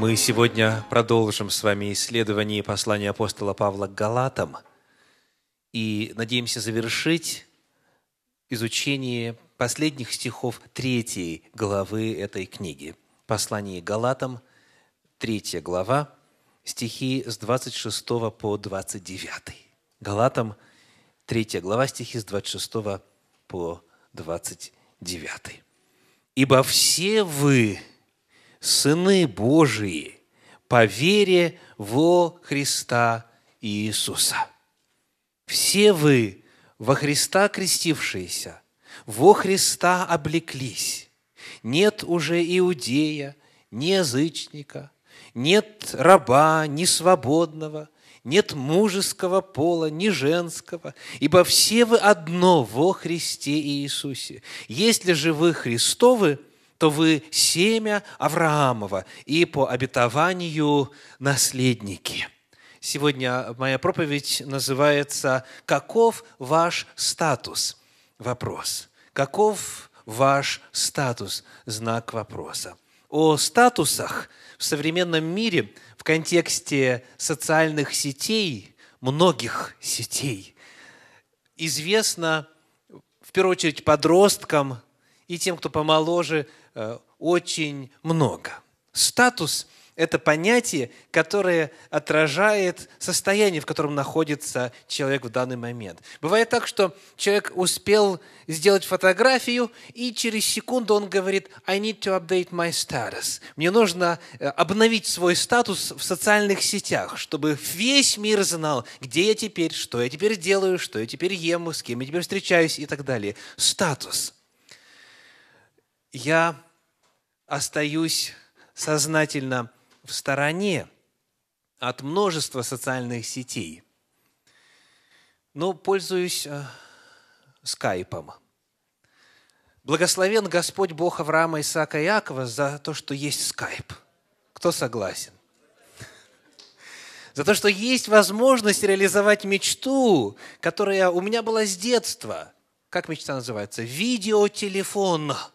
Мы сегодня продолжим с вами исследование послания апостола Павла к Галатам и надеемся завершить изучение последних стихов третьей главы этой книги. Послание Галатам, третья глава, стихи с 26 по 29. Галатам, третья глава, стихи с 26 по 29. «Ибо все вы, сыны Божии по вере во Христа Иисуса. Все вы, во Христа крестившиеся, во Христа облеклись. Нет уже иудея, ни язычника, нет раба, ни свободного, нет мужеского пола, ни женского, ибо все вы одно во Христе Иисусе. Если же вы Христовы – то вы семя Авраамова и по обетованию наследники». Сегодня моя проповедь называется «Каков ваш статус?» Вопрос. Каков ваш статус? Знак вопроса. О статусах в современном мире в контексте социальных сетей, многих сетей, известно в первую очередь подросткам и тем, кто помоложе, Э, очень много. Статус – это понятие, которое отражает состояние, в котором находится человек в данный момент. Бывает так, что человек успел сделать фотографию, и через секунду он говорит «I need to update my status». Мне нужно э, обновить свой статус в социальных сетях, чтобы весь мир знал, где я теперь, что я теперь делаю, что я теперь ем, с кем я теперь встречаюсь и так далее. Статус – я остаюсь сознательно в стороне от множества социальных сетей, но пользуюсь э, скайпом. Благословен Господь Бог Авраама, Исаака и Иакова за то, что есть скайп. Кто согласен? За то, что есть возможность реализовать мечту, которая у меня была с детства. Как мечта называется? Видеотелефон. Видеотелефон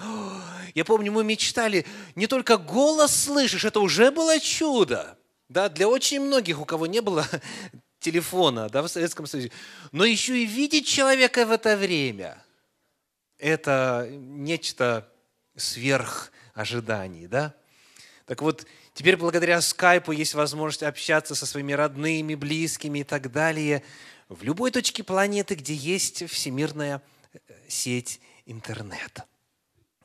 Я помню, мы мечтали, не только голос слышишь, это уже было чудо. Да, для очень многих, у кого не было телефона да, в Советском Союзе, но еще и видеть человека в это время – это нечто сверх ожиданий. Да? Так вот, теперь благодаря скайпу есть возможность общаться со своими родными, близкими и так далее в любой точке планеты, где есть всемирная э, сеть интернета.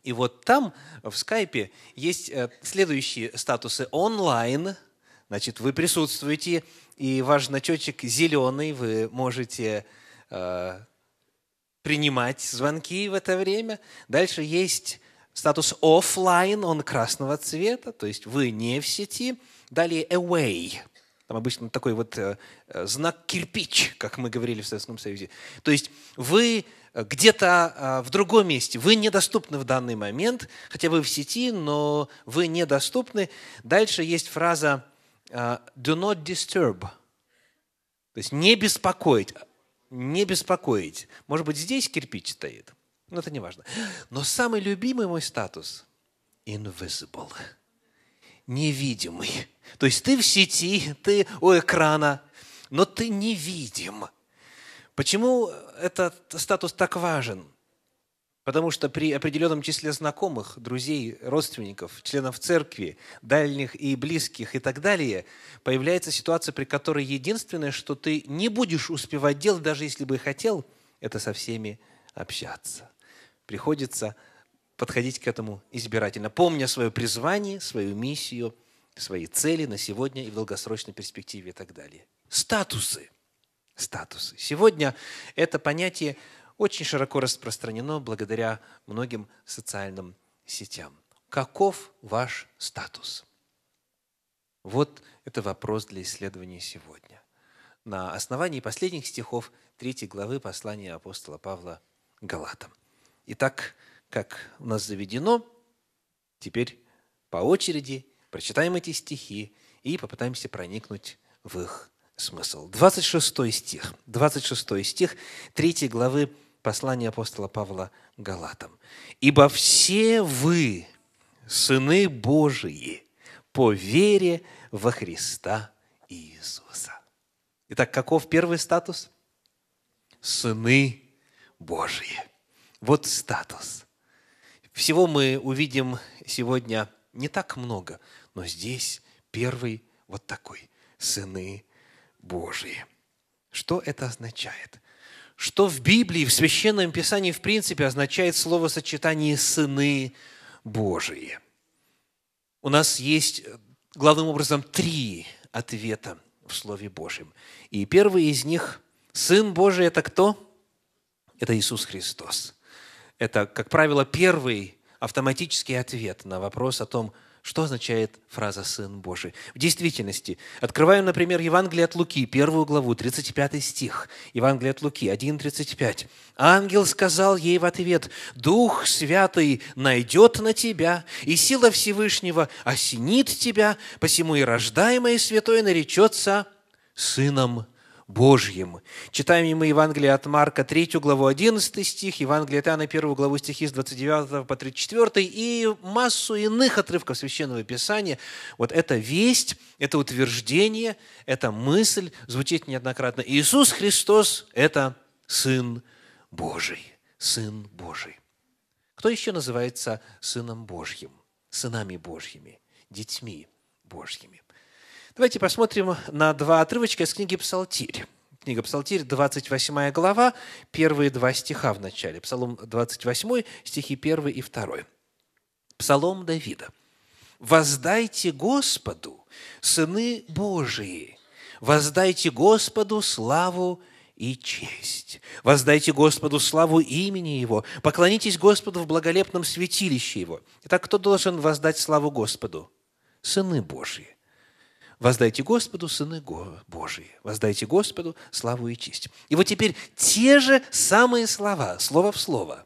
И вот там, в скайпе, есть э, следующие статусы онлайн, значит, вы присутствуете, и ваш значочек зеленый, вы можете э, принимать звонки в это время. Дальше есть статус офлайн, он красного цвета, то есть вы не в сети. Далее away, там обычно такой вот э, э, знак кирпич, как мы говорили в Советском Союзе. То есть вы э, где-то а, в другом месте, вы недоступны в данный момент, хотя бы в сети, но вы недоступны. Дальше есть фраза «do not disturb», то есть не беспокоить, не беспокоить. Может быть, здесь кирпич стоит, но это не важно. Но самый любимый мой статус – invisible – невидимый. То есть ты в сети, ты у экрана, но ты невидим. Почему этот статус так важен? Потому что при определенном числе знакомых, друзей, родственников, членов церкви, дальних и близких и так далее, появляется ситуация, при которой единственное, что ты не будешь успевать делать, даже если бы хотел, это со всеми общаться. Приходится подходить к этому избирательно, помня свое призвание, свою миссию, свои цели на сегодня и в долгосрочной перспективе и так далее. Статусы. Статусы. Сегодня это понятие очень широко распространено благодаря многим социальным сетям. Каков ваш статус? Вот это вопрос для исследования сегодня. На основании последних стихов 3 главы послания апостола Павла Галатам. Итак, как у нас заведено, теперь по очереди прочитаем эти стихи и попытаемся проникнуть в их смысл. 26 стих. 26 стих 3 главы послания апостола Павла Галатам. «Ибо все вы, сыны Божии, по вере во Христа Иисуса». Итак, каков первый статус? Сыны Божьи. Вот статус. Всего мы увидим сегодня не так много, но здесь первый вот такой – сыны Божии. Что это означает? Что в Библии, в Священном Писании, в принципе, означает слово сочетание «сыны Божии». У нас есть, э, главным образом, три ответа в Слове Божьем. И первый из них – Сын Божий – это кто? Это Иисус Христос. Это, как правило, первый автоматический ответ на вопрос о том, что означает фраза «Сын Божий». В действительности, открываю, например, Евангелие от Луки, первую главу, 35 стих. Евангелие от Луки, 1.35. «Ангел сказал ей в ответ, «Дух Святый найдет на тебя, и сила Всевышнего осенит тебя, посему и рождаемое святое наречется Сыном Божьим. Читаем мы Евангелие от Марка 3 главу 11 стих, Евангелие от Иоанна 1 главу стихи с 29 по 34 и массу иных отрывков Священного Писания. Вот эта весть, это утверждение, эта мысль звучит неоднократно. Иисус Христос – это Сын Божий. Сын Божий. Кто еще называется Сыном Божьим? Сынами Божьими, детьми Божьими. Давайте посмотрим на два отрывочка из книги «Псалтирь». Книга Псалтирь, 28 глава, первые два стиха в начале. Псалом 28, стихи 1 и 2. Псалом Давида. «Воздайте Господу, сыны Божии, воздайте Господу славу и честь. Воздайте Господу славу имени Его, поклонитесь Господу в благолепном святилище Его». Итак, кто должен воздать славу Господу? Сыны Божьи. Воздайте Господу, сыны Божии. Воздайте Господу славу и честь. И вот теперь те же самые слова, слово в слово,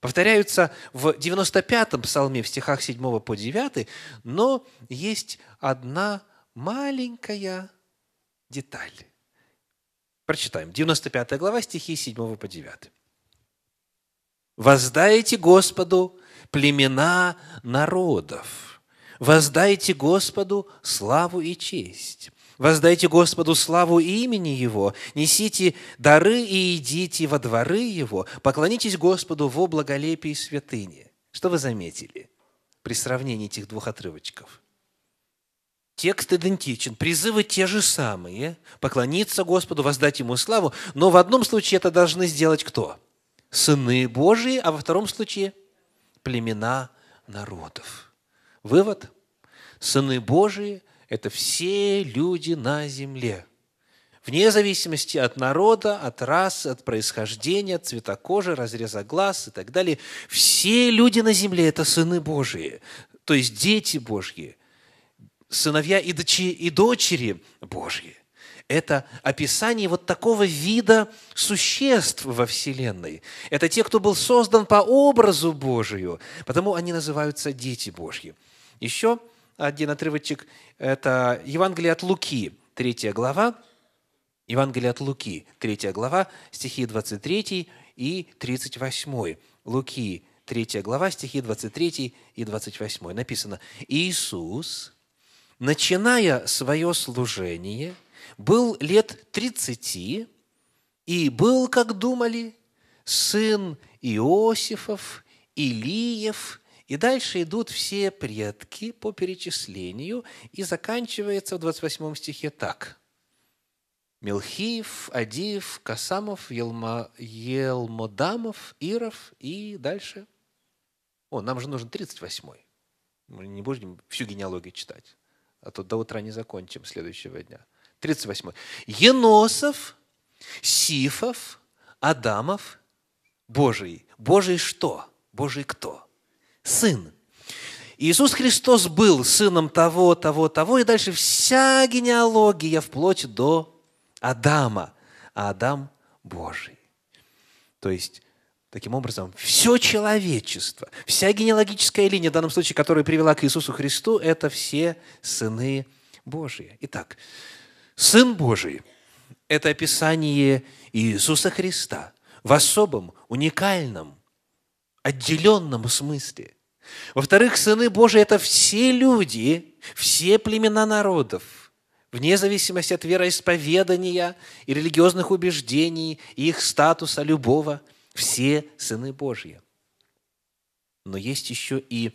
повторяются в 95-м псалме в стихах 7 по 9, но есть одна маленькая деталь. Прочитаем. 95 глава, стихи 7 по 9. «Воздайте Господу племена народов» Воздайте Господу славу и честь. Воздайте Господу славу и имени Его, несите дары и идите во дворы Его, поклонитесь Господу во благолепии святыни. Что вы заметили при сравнении этих двух отрывочков? Текст идентичен, призывы те же самые, поклониться Господу, воздать Ему славу, но в одном случае это должны сделать кто? Сыны Божии, а во втором случае племена народов. Вывод. Сыны Божии – это все люди на земле. Вне зависимости от народа, от расы, от происхождения, от цвета кожи, разреза глаз и так далее. Все люди на земле – это сыны Божии, то есть дети Божьи, сыновья и дочери, и дочери Божьи это описание вот такого вида существ во Вселенной. Это те, кто был создан по образу Божию, потому они называются дети Божьи. Еще один отрывочек – это Евангелие от Луки, третья глава, Евангелие от Луки, третья глава, стихи 23 и 38. Луки, третья глава, стихи 23 и 28. Написано, «Иисус, начиная свое служение, был лет 30 и был, как думали, сын Иосифов, Илиев и дальше идут все предки по перечислению, и заканчивается в 28 стихе так. Мелхиев, Адиев, Касамов, Елма, Елмодамов, Иров и дальше. О, нам же нужен 38-й. Мы не будем всю генеалогию читать, а то до утра не закончим следующего дня. 38-й. Еносов, Сифов, Адамов, Божий. Божий что? Божий кто? сын. Иисус Христос был сыном того, того, того, и дальше вся генеалогия вплоть до Адама, а Адам – Божий. То есть, таким образом, все человечество, вся генеалогическая линия, в данном случае, которая привела к Иисусу Христу, это все сыны Божии. Итак, Сын Божий – это описание Иисуса Христа в особом, уникальном отделенном смысле. Во-вторых, сыны Божии – это все люди, все племена народов, вне зависимости от вероисповедания и религиозных убеждений, и их статуса любого, все сыны Божьи. Но есть еще и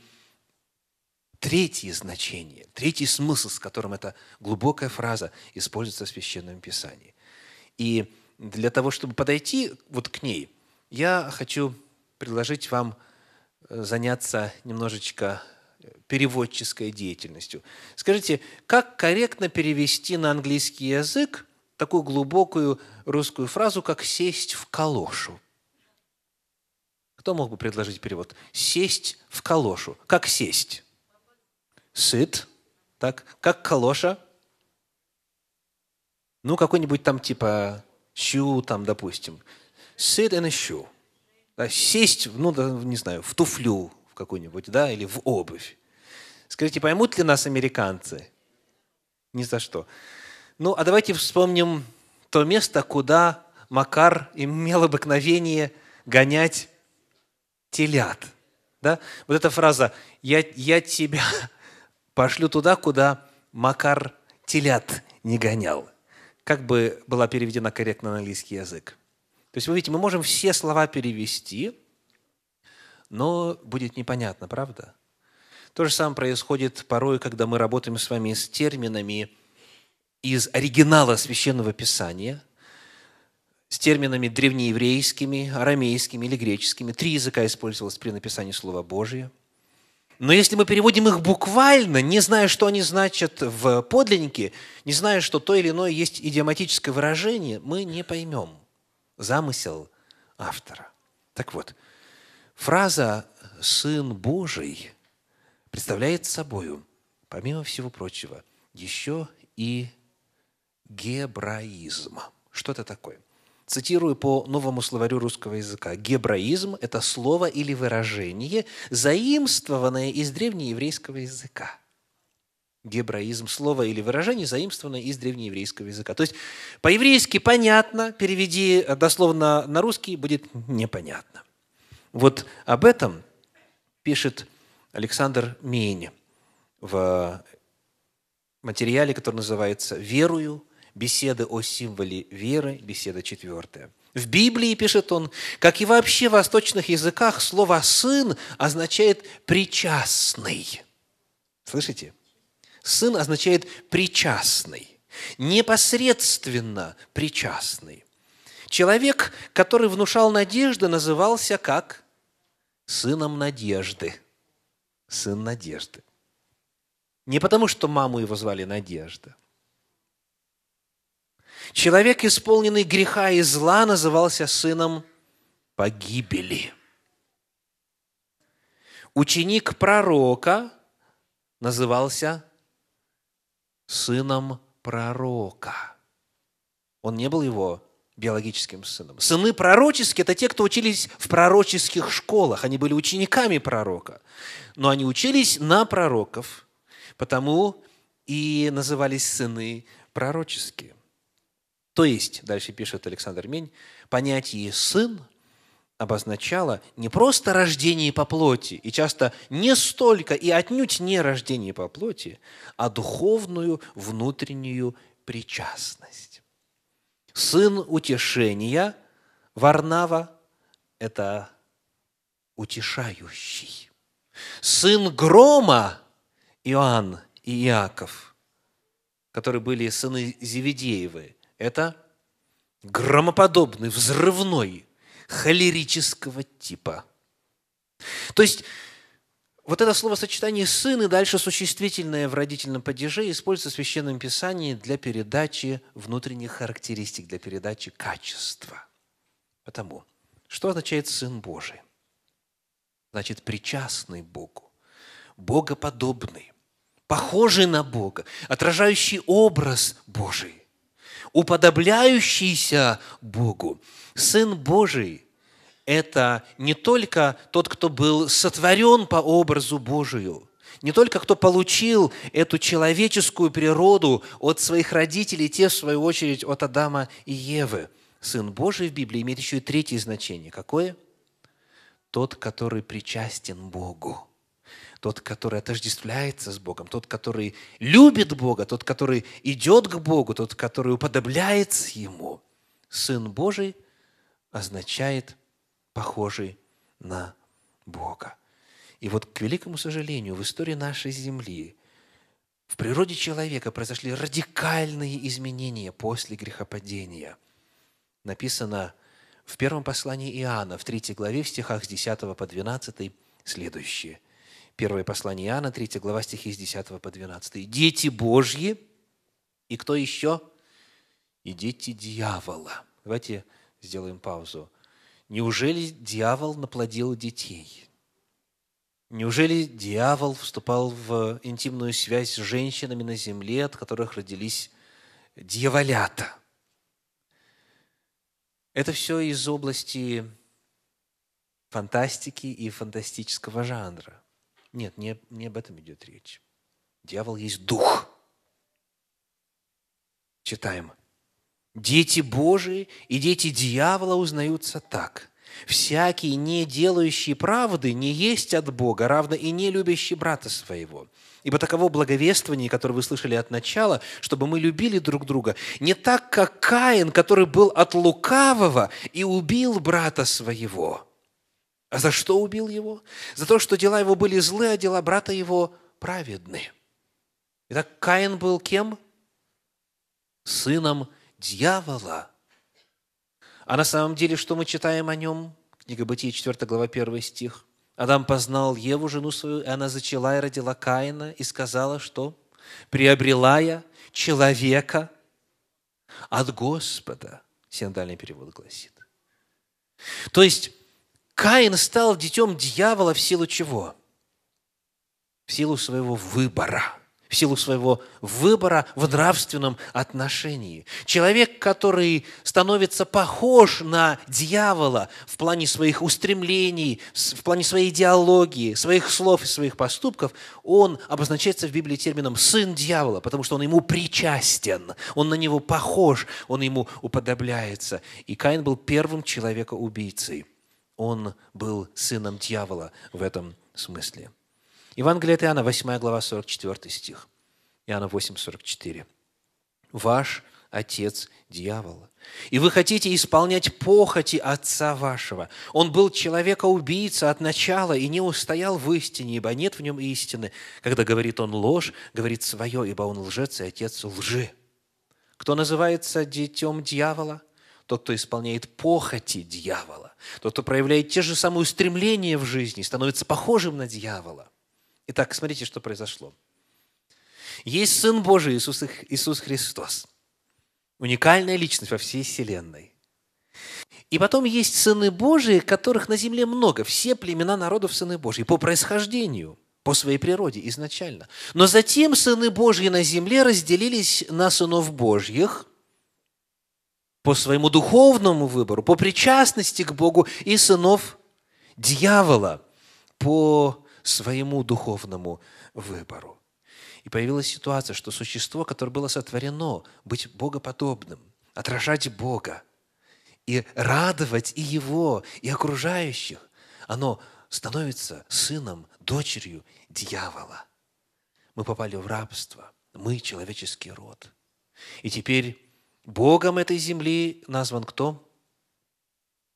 третье значение, третий смысл, с которым эта глубокая фраза используется в Священном Писании. И для того, чтобы подойти вот к ней, я хочу предложить вам э, заняться немножечко э, переводческой деятельностью. Скажите, как корректно перевести на английский язык такую глубокую русскую фразу, как «сесть в калошу»? Кто мог бы предложить перевод? «Сесть в калошу». Как сесть? Сыт. Так, как калоша? Ну, какой-нибудь там типа «щу», там, допустим. «Sit и a shoe». А ну, да, сесть, ну, не знаю, в туфлю в какую-нибудь, да, или в обувь. Скажите, поймут ли нас американцы? Ни за что. Ну, а давайте вспомним то место, куда Макар имел обыкновение гонять телят. Да? Вот эта фраза «я, я тебя пошлю туда, куда Макар телят не гонял». Как бы была переведена корректно на английский язык? То есть, вы видите, мы можем все слова перевести, но будет непонятно, правда? То же самое происходит порой, когда мы работаем с вами с терминами из оригинала Священного Писания, с терминами древнееврейскими, арамейскими или греческими. Три языка использовалось при написании Слова Божия. Но если мы переводим их буквально, не зная, что они значат в подлиннике, не зная, что то или иное есть идиоматическое выражение, мы не поймем – замысел автора. Так вот, фраза «Сын Божий» представляет собою, помимо всего прочего, еще и гебраизм. Что это такое? Цитирую по новому словарю русского языка. Гебраизм – это слово или выражение, заимствованное из древнееврейского языка – гебраизм слова или выражение, заимствованное из древнееврейского языка. То есть по-еврейски понятно, переведи э, дословно на русский, будет непонятно. Вот об этом пишет Александр Мень в материале, который называется «Верую. Беседы о символе веры. Беседа четвертая». В Библии, пишет он, как и вообще в восточных языках, слово «сын» означает «причастный». Слышите? Сын означает причастный, непосредственно причастный. Человек, который внушал надежды, назывался как сыном надежды. Сын надежды. Не потому, что маму его звали Надежда. Человек, исполненный греха и зла, назывался сыном погибели. Ученик пророка назывался сыном пророка. Он не был его биологическим сыном. Сыны пророческие – это те, кто учились в пророческих школах. Они были учениками пророка. Но они учились на пророков, потому и назывались сыны пророческие. То есть, дальше пишет Александр Мень, понятие «сын» обозначало не просто рождение по плоти, и часто не столько и отнюдь не рождение по плоти, а духовную внутреннюю причастность. Сын утешения Варнава – это утешающий. Сын грома Иоанн и Иаков, которые были сыны Зеведеевы, это громоподобный, взрывной холерического типа. То есть вот это словосочетание «сын» и дальше существительное в родительном падеже используется в Священном Писании для передачи внутренних характеристик, для передачи качества. Потому, что означает «сын Божий»? Значит, причастный Богу, богоподобный, похожий на Бога, отражающий образ Божий уподобляющийся Богу. Сын Божий – это не только тот, кто был сотворен по образу Божию, не только кто получил эту человеческую природу от своих родителей, те, в свою очередь, от Адама и Евы. Сын Божий в Библии имеет еще и третье значение. Какое? Тот, который причастен Богу тот, который отождествляется с Богом, тот, который любит Бога, тот, который идет к Богу, тот, который уподобляется Ему. Сын Божий означает похожий на Бога. И вот, к великому сожалению, в истории нашей Земли в природе человека произошли радикальные изменения после грехопадения. Написано в первом послании Иоанна, в третьей главе, в стихах с 10 по 12 следующее. Первое послание Иоанна, 3 глава, стихи с 10 по 12. «Дети Божьи, и кто еще? И дети дьявола». Давайте сделаем паузу. Неужели дьявол наплодил детей? Неужели дьявол вступал в интимную связь с женщинами на земле, от которых родились дьяволята? Это все из области фантастики и фантастического жанра. Нет, не, не об этом идет речь. Дьявол есть дух. Читаем. Дети Божии и дети дьявола узнаются так. Всякий, не делающий правды, не есть от Бога, равно и не любящий брата своего. Ибо таково благовествование, которое вы слышали от начала, чтобы мы любили друг друга, не так, как Каин, который был от лукавого и убил брата своего. А за что убил его? За то, что дела его были злы, а дела брата его праведны. Итак, Каин был кем? Сыном дьявола. А на самом деле, что мы читаем о нем? Книга Бытия, 4 глава, 1 стих. Адам познал Еву, жену свою, и она зачала и родила Каина, и сказала, что «приобрела я человека от Господа». Синодальный перевод гласит. То есть, Каин стал детем дьявола в силу чего? В силу своего выбора. В силу своего выбора в нравственном отношении. Человек, который становится похож на дьявола в плане своих устремлений, в плане своей идеологии, своих слов и своих поступков, он обозначается в Библии термином «сын дьявола», потому что он ему причастен, он на него похож, он ему уподобляется. И Каин был первым человекоубийцей – он был сыном дьявола в этом смысле. Евангелие от Иоанна, 8 глава, 44 стих. Иоанна 8, 44. «Ваш отец – дьявол, и вы хотите исполнять похоти отца вашего. Он был человека-убийца от начала и не устоял в истине, ибо нет в нем истины. Когда говорит он ложь, говорит свое, ибо он лжец и отец лжи». Кто называется детем дьявола? тот, кто исполняет похоти дьявола, тот, кто проявляет те же самые устремления в жизни, становится похожим на дьявола. Итак, смотрите, что произошло. Есть Сын Божий Иисус, Иисус Христос, уникальная личность во всей Вселенной. И потом есть сыны Божии, которых на земле много. Все племена народов сыны Божьи по происхождению, по своей природе изначально. Но затем сыны Божьи на земле разделились на сынов Божьих – по своему духовному выбору, по причастности к Богу и сынов дьявола по своему духовному выбору. И появилась ситуация, что существо, которое было сотворено быть богоподобным, отражать Бога и радовать и его, и окружающих, оно становится сыном, дочерью дьявола. Мы попали в рабство, мы человеческий род. И теперь Богом этой земли назван кто?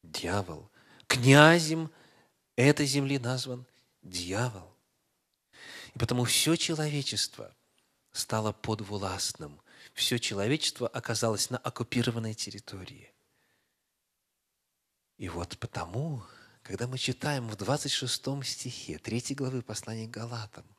Дьявол. Князем этой земли назван дьявол. И потому все человечество стало подвластным. Все человечество оказалось на оккупированной территории. И вот потому, когда мы читаем в 26 стихе 3 главы послания к Галатам –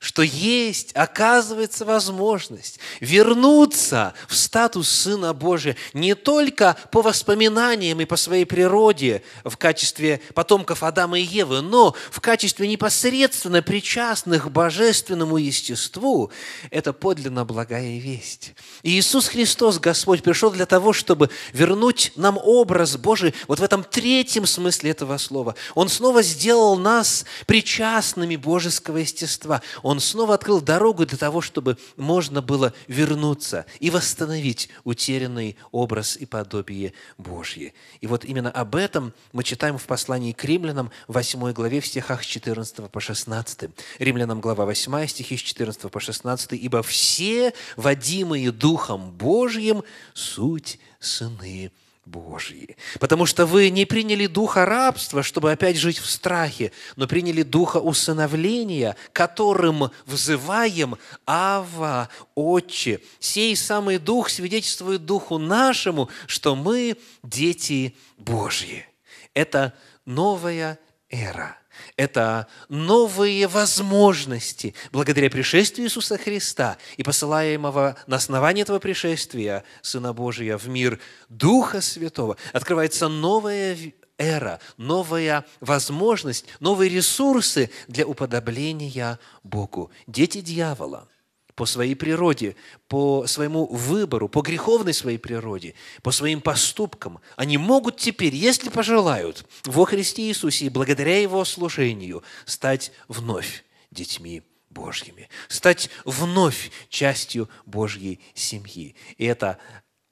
что есть, оказывается, возможность вернуться в статус Сына Божия не только по воспоминаниям и по своей природе в качестве потомков Адама и Евы, но в качестве непосредственно причастных божественному естеству. Это подлинно благая весть. И Иисус Христос, Господь, пришел для того, чтобы вернуть нам образ Божий вот в этом третьем смысле этого слова. Он снова сделал нас причастными божеского естества. Он снова открыл дорогу для того, чтобы можно было вернуться и восстановить утерянный образ и подобие Божье. И вот именно об этом мы читаем в послании к римлянам 8 главе в стихах с 14 по 16. Римлянам глава 8, стихи с 14 по 16. «Ибо все, водимые Духом Божьим, суть сыны Божьи. Потому что вы не приняли духа рабства, чтобы опять жить в страхе, но приняли духа усыновления, которым взываем Ава, Отче. Сей самый дух свидетельствует духу нашему, что мы дети Божьи. Это новая эра – это новые возможности благодаря пришествию Иисуса Христа и посылаемого на основании этого пришествия Сына Божия в мир Духа Святого. Открывается новая эра, новая возможность, новые ресурсы для уподобления Богу. Дети дьявола – по своей природе, по своему выбору, по греховной своей природе, по своим поступкам, они могут теперь, если пожелают, во Христе Иисусе и благодаря Его служению стать вновь детьми Божьими, стать вновь частью Божьей семьи. И это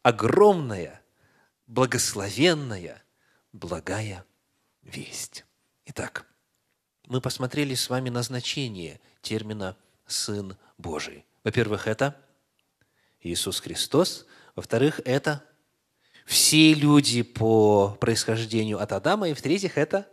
огромная, благословенная, благая весть. Итак, мы посмотрели с вами на значение термина «Сын Божий». Во-первых, это Иисус Христос. Во-вторых, это все люди по происхождению от Адама. И в-третьих, это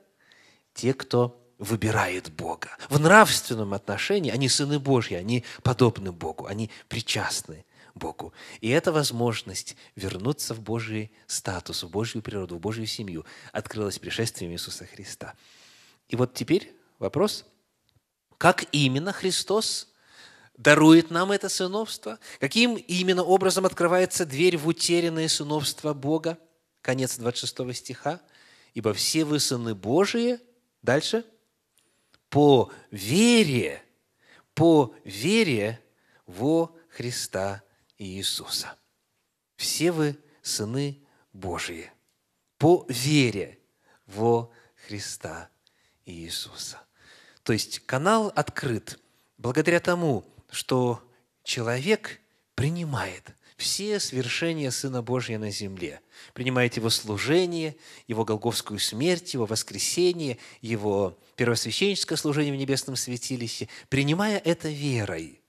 те, кто выбирает Бога. В нравственном отношении они сыны Божьи, они подобны Богу, они причастны Богу. И эта возможность вернуться в Божий статус, в Божью природу, в Божью семью открылась пришествием Иисуса Христа. И вот теперь вопрос, как именно Христос дарует нам это сыновство? Каким именно образом открывается дверь в утерянное сыновство Бога? Конец 26 стиха. «Ибо все вы сыны Божии». Дальше. «По вере, по вере во Христа Иисуса». Все вы сыны Божии по вере во Христа Иисуса. То есть канал открыт благодаря тому, что человек принимает все свершения Сына Божьего на земле, принимает Его служение, Его Голговскую смерть, Его воскресение, Его первосвященническое служение в небесном святилище. Принимая это верой,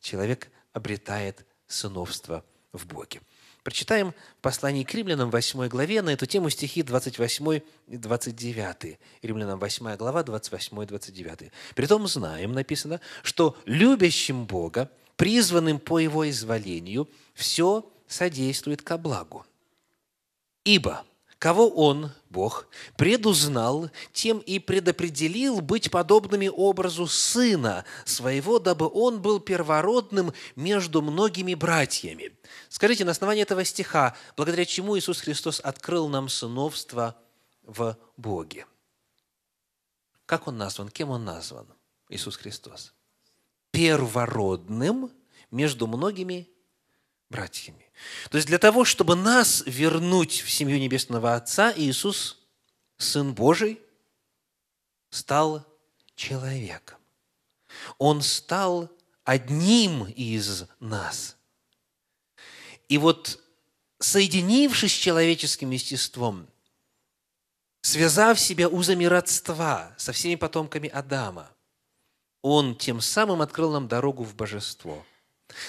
человек обретает сыновство в Боге. Прочитаем послание к римлянам 8 главе на эту тему стихи 28 и 29. Римлянам 8 глава, 28 и 29. «Притом знаем, написано, что любящим Бога, призванным по Его изволению, все содействует ко благу. Ибо – кого Он, Бог, предузнал, тем и предопределил быть подобными образу Сына Своего, дабы Он был первородным между многими братьями». Скажите, на основании этого стиха, благодаря чему Иисус Христос открыл нам сыновство в Боге? Как Он назван? Кем Он назван? Иисус Христос. Первородным между многими братьями. То есть для того, чтобы нас вернуть в семью Небесного Отца, Иисус, Сын Божий, стал человеком. Он стал одним из нас. И вот соединившись с человеческим естеством, связав себя узами родства со всеми потомками Адама, он тем самым открыл нам дорогу в божество –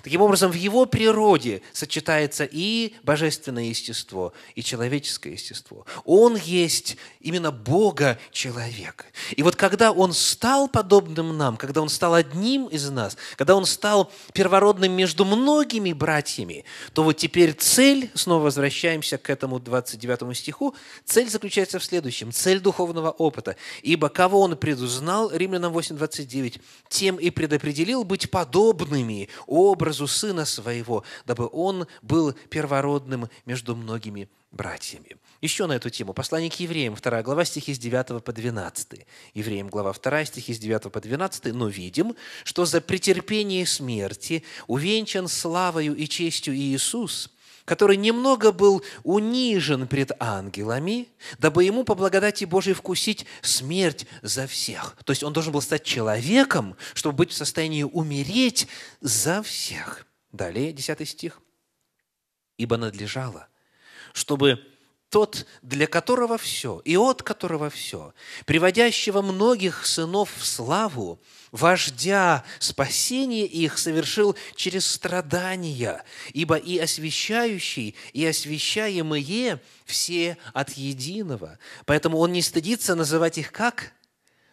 Таким образом, в его природе сочетается и божественное естество, и человеческое естество. Он есть именно Бога человек. И вот когда он стал подобным нам, когда он стал одним из нас, когда он стал первородным между многими братьями, то вот теперь цель, снова возвращаемся к этому 29 стиху, цель заключается в следующем, цель духовного опыта. Ибо кого он предузнал, Римлянам 8.29, тем и предопределил быть подобными о образу Сына Своего, дабы Он был первородным между многими братьями. Еще на эту тему послание к евреям, 2 глава, стихи с 9 по 12. Евреям, глава 2, стихи с 9 по 12. «Но видим, что за претерпение смерти увенчан славою и честью Иисус, который немного был унижен пред ангелами, дабы ему по благодати Божией вкусить смерть за всех. То есть он должен был стать человеком, чтобы быть в состоянии умереть за всех. Далее, 10 стих. «Ибо надлежало, чтобы тот, для которого все, и от которого все, приводящего многих сынов в славу, вождя спасение их совершил через страдания, ибо и освящающий, и освящаемые все от единого. Поэтому он не стыдится называть их как?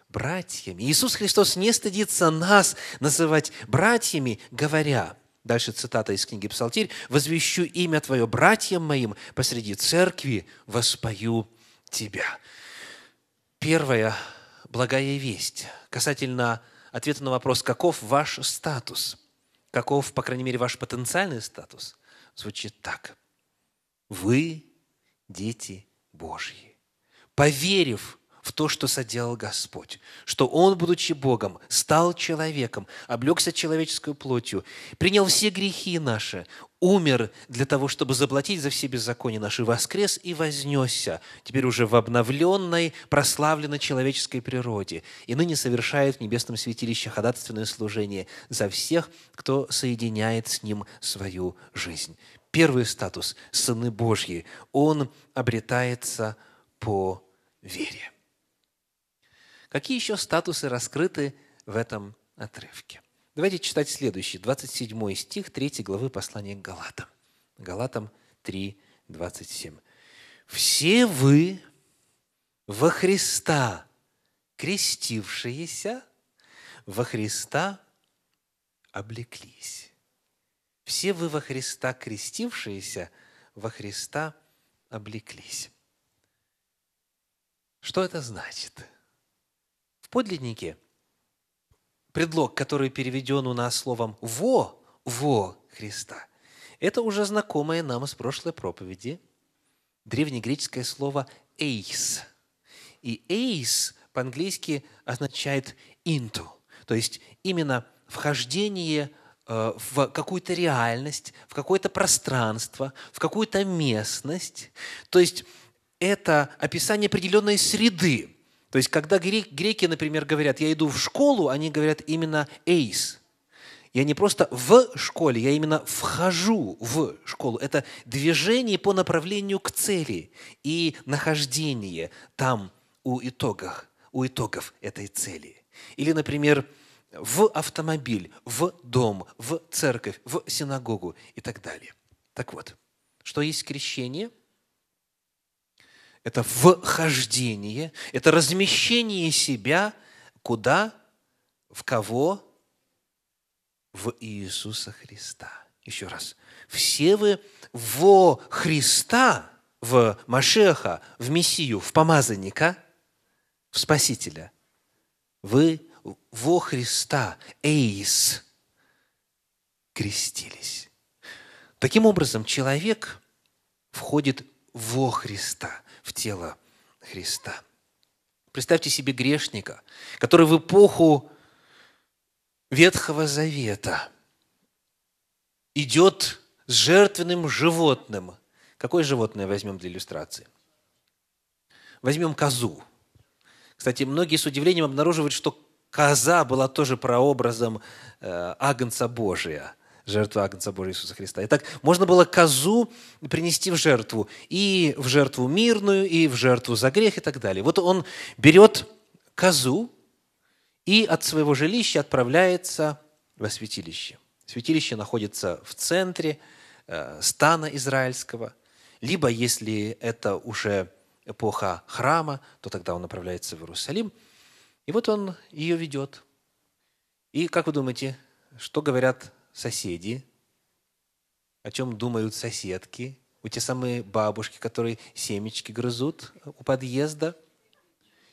Братьями. Иисус Христос не стыдится нас называть братьями, говоря – Дальше цитата из книги «Псалтирь». «Возвещу имя Твое братьям моим, посреди церкви воспою Тебя». Первая благая весть касательно ответа на вопрос, каков ваш статус, каков, по крайней мере, ваш потенциальный статус, звучит так. Вы – дети Божьи. Поверив в то, что соделал Господь, что Он, будучи Богом, стал человеком, облегся человеческой плотью, принял все грехи наши, умер для того, чтобы заплатить за все беззакония наши, воскрес и вознесся, теперь уже в обновленной, прославленной человеческой природе, и ныне совершает в небесном святилище ходатайственное служение за всех, кто соединяет с Ним свою жизнь. Первый статус – сыны Божьи. Он обретается по вере. Какие еще статусы раскрыты в этом отрывке? Давайте читать следующий, 27 стих 3 главы послания к Галатам. Галатам 3, 27. «Все вы во Христа крестившиеся, во Христа облеклись». Все вы во Христа крестившиеся, во Христа облеклись. Что это значит? В подлиннике предлог, который переведен у нас словом «во», «во Христа», это уже знакомое нам из прошлой проповеди древнегреческое слово «эйс». И «эйс» по-английски означает «into», то есть именно вхождение э, в какую-то реальность, в какое-то пространство, в какую-то местность. То есть это описание определенной среды, то есть, когда греки, например, говорят, я иду в школу, они говорят именно эйс. Я не просто в школе, я именно вхожу в школу. Это движение по направлению к цели и нахождение там у итогах, у итогов этой цели. Или, например, в автомобиль, в дом, в церковь, в синагогу и так далее. Так вот, что есть крещение – это вхождение, это размещение себя куда? В кого? В Иисуса Христа. Еще раз. Все вы во Христа, в Машеха, в Мессию, в помазанника, в Спасителя. Вы во Христа, Эис, крестились. Таким образом, человек входит во Христа – в тело Христа. Представьте себе грешника, который в эпоху Ветхого Завета идет с жертвенным животным. Какое животное возьмем для иллюстрации? Возьмем козу. Кстати, многие с удивлением обнаруживают, что коза была тоже прообразом э, агнца Божия – жертву Агнца Божия Иисуса Христа. Итак, можно было козу принести в жертву, и в жертву мирную, и в жертву за грех и так далее. Вот он берет козу и от своего жилища отправляется во святилище. Святилище находится в центре э, стана израильского, либо если это уже эпоха храма, то тогда он направляется в Иерусалим. И вот он ее ведет. И как вы думаете, что говорят соседи, о чем думают соседки, у те самые бабушки, которые семечки грызут у подъезда.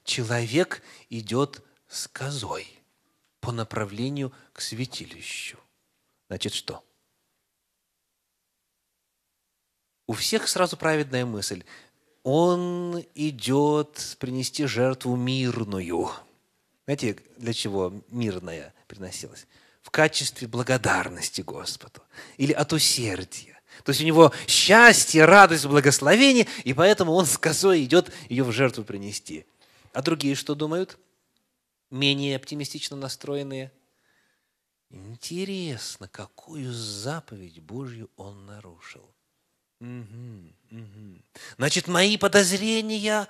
Человек идет с козой по направлению к святилищу. Значит, что? У всех сразу праведная мысль. Он идет принести жертву мирную. Знаете, для чего мирная приносилась? качестве благодарности Господу или от усердия. То есть у него счастье, радость, благословение, и поэтому он с козой идет ее в жертву принести. А другие что думают? Менее оптимистично настроенные. Интересно, какую заповедь Божью он нарушил. Угу, угу. Значит, мои подозрения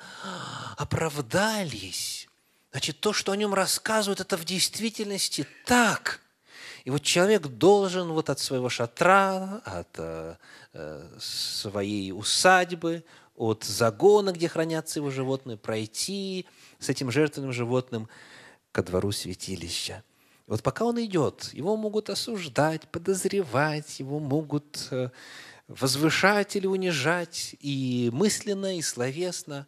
оправдались. Значит, то, что о нем рассказывают, это в действительности так. И вот человек должен вот от своего шатра, от э, э, своей усадьбы, от загона, где хранятся его животные, пройти с этим жертвенным животным ко двору святилища. И вот пока он идет, его могут осуждать, подозревать, его могут э, возвышать или унижать и мысленно, и словесно.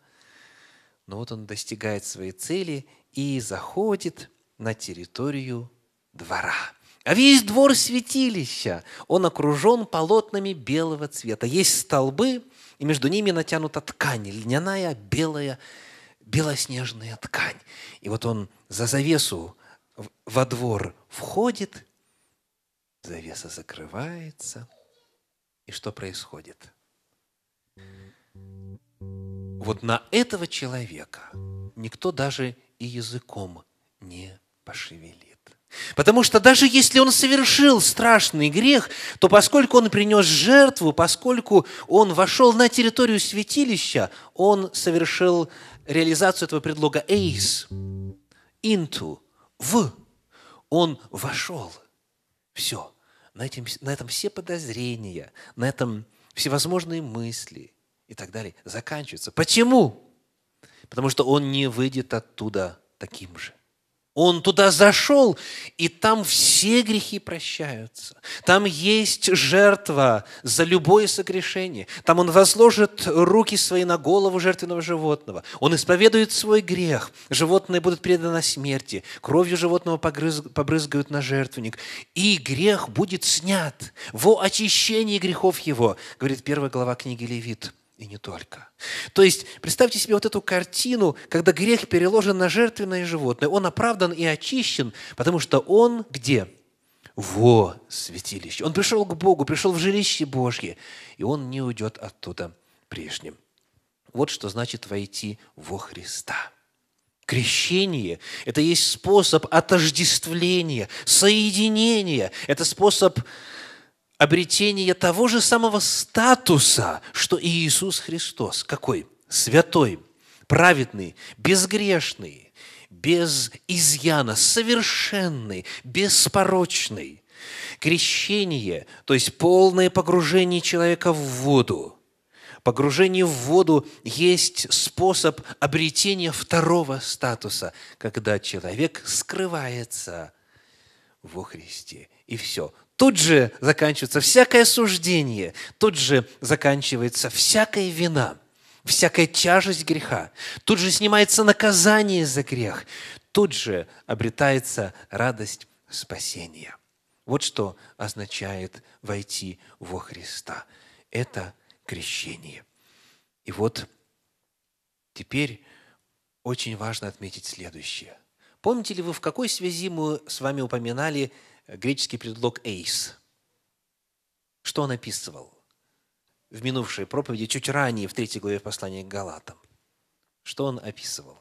Но вот он достигает своей цели и заходит на территорию двора. А весь двор святилища, он окружен полотнами белого цвета. Есть столбы, и между ними натянута ткань, льняная, белая, белоснежная ткань. И вот он за завесу во двор входит, завеса закрывается. И что происходит? Вот на этого человека никто даже и языком не пошевелил. Потому что даже если он совершил страшный грех, то поскольку он принес жертву, поскольку он вошел на территорию святилища, он совершил реализацию этого предлога «эйс», «инту», «в». Он вошел. Все. На, этим, на этом все подозрения, на этом всевозможные мысли и так далее заканчиваются. Почему? Потому что он не выйдет оттуда таким же. Он туда зашел, и там все грехи прощаются. Там есть жертва за любое согрешение. Там он возложит руки свои на голову жертвенного животного. Он исповедует свой грех. Животные будут преданы смерти. Кровью животного побрызгают на жертвенник. И грех будет снят во очищении грехов его, говорит первая глава книги Левит и не только. То есть представьте себе вот эту картину, когда грех переложен на жертвенное животное. Он оправдан и очищен, потому что он где? Во святилище. Он пришел к Богу, пришел в жилище Божье, и он не уйдет оттуда прежним. Вот что значит войти во Христа. Крещение – это есть способ отождествления, соединения. Это способ обретение того же самого статуса, что и Иисус Христос. Какой? Святой, праведный, безгрешный, без изъяна, совершенный, беспорочный. Крещение, то есть полное погружение человека в воду. Погружение в воду есть способ обретения второго статуса, когда человек скрывается во Христе. И все – Тут же заканчивается всякое суждение, тут же заканчивается всякая вина, всякая тяжесть греха, тут же снимается наказание за грех, тут же обретается радость спасения. Вот что означает войти во Христа. Это крещение. И вот теперь очень важно отметить следующее. Помните ли вы, в какой связи мы с вами упоминали греческий предлог «эйс». Что он описывал в минувшей проповеди, чуть ранее, в третьей главе послания к Галатам? Что он описывал?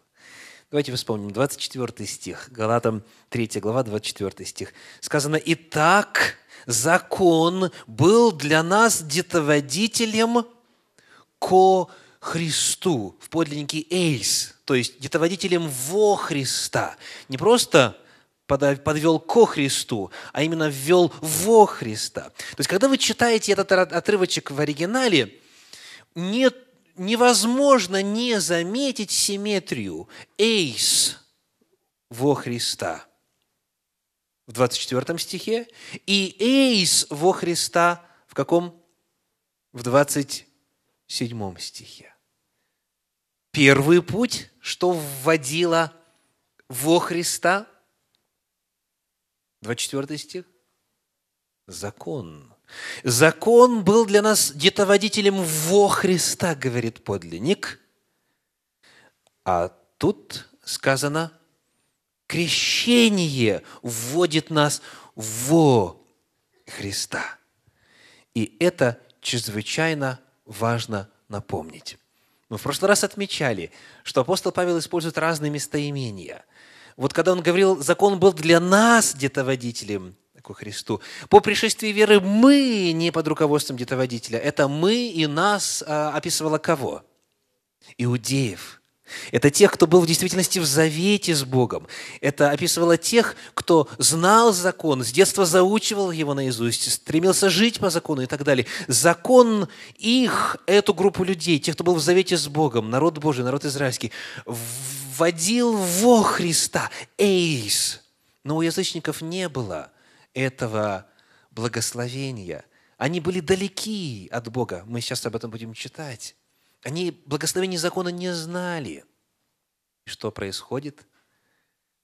Давайте вспомним 24 стих, Галатам 3 глава, 24 стих. Сказано, «Итак, закон был для нас детоводителем ко Христу». В подлиннике «эйс», то есть детоводителем во Христа. Не просто подвел ко Христу, а именно ввел во Христа. То есть, когда вы читаете этот отрывочек в оригинале, нет, невозможно не заметить симметрию «эйс» во Христа в 24 стихе и «эйс» во Христа в каком? В 27 стихе. Первый путь, что вводило во Христа – 24 стих. Закон. Закон был для нас детоводителем во Христа, говорит подлинник. А тут сказано, крещение вводит нас во Христа. И это чрезвычайно важно напомнить. Мы в прошлый раз отмечали, что апостол Павел использует разные местоимения – вот когда он говорил, закон был для нас детоводителем, ко Христу. По пришествии веры мы не под руководством детоводителя. Это мы и нас а, описывало кого? Иудеев. Это тех, кто был в действительности в завете с Богом. Это описывало тех, кто знал закон, с детства заучивал его наизусть, стремился жить по закону и так далее. Закон их, эту группу людей, тех, кто был в завете с Богом, народ Божий, народ израильский, вводил во Христа, эйс. Но у язычников не было этого благословения. Они были далеки от Бога. Мы сейчас об этом будем читать. Они благословения закона не знали. И что происходит?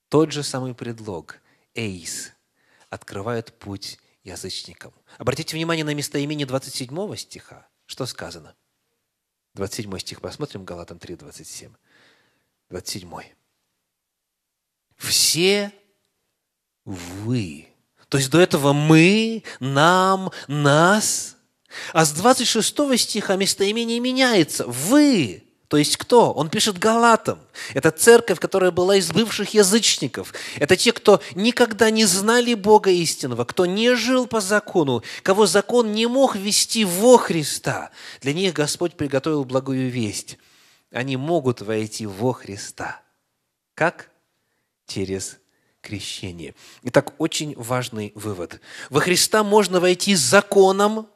Тот же самый предлог «эйс» открывает путь язычникам. Обратите внимание на местоимение 27 стиха. Что сказано? 27 стих. Посмотрим Галатам 3, 27. 27. «Все вы». То есть до этого мы, нам, нас – а с 26 стиха местоимение меняется. «Вы» То есть кто? Он пишет Галатам. Это церковь, которая была из бывших язычников. Это те, кто никогда не знали Бога истинного, кто не жил по закону, кого закон не мог вести во Христа. Для них Господь приготовил благую весть. Они могут войти во Христа. Как? Через крещение. Итак, очень важный вывод. Во Христа можно войти законом,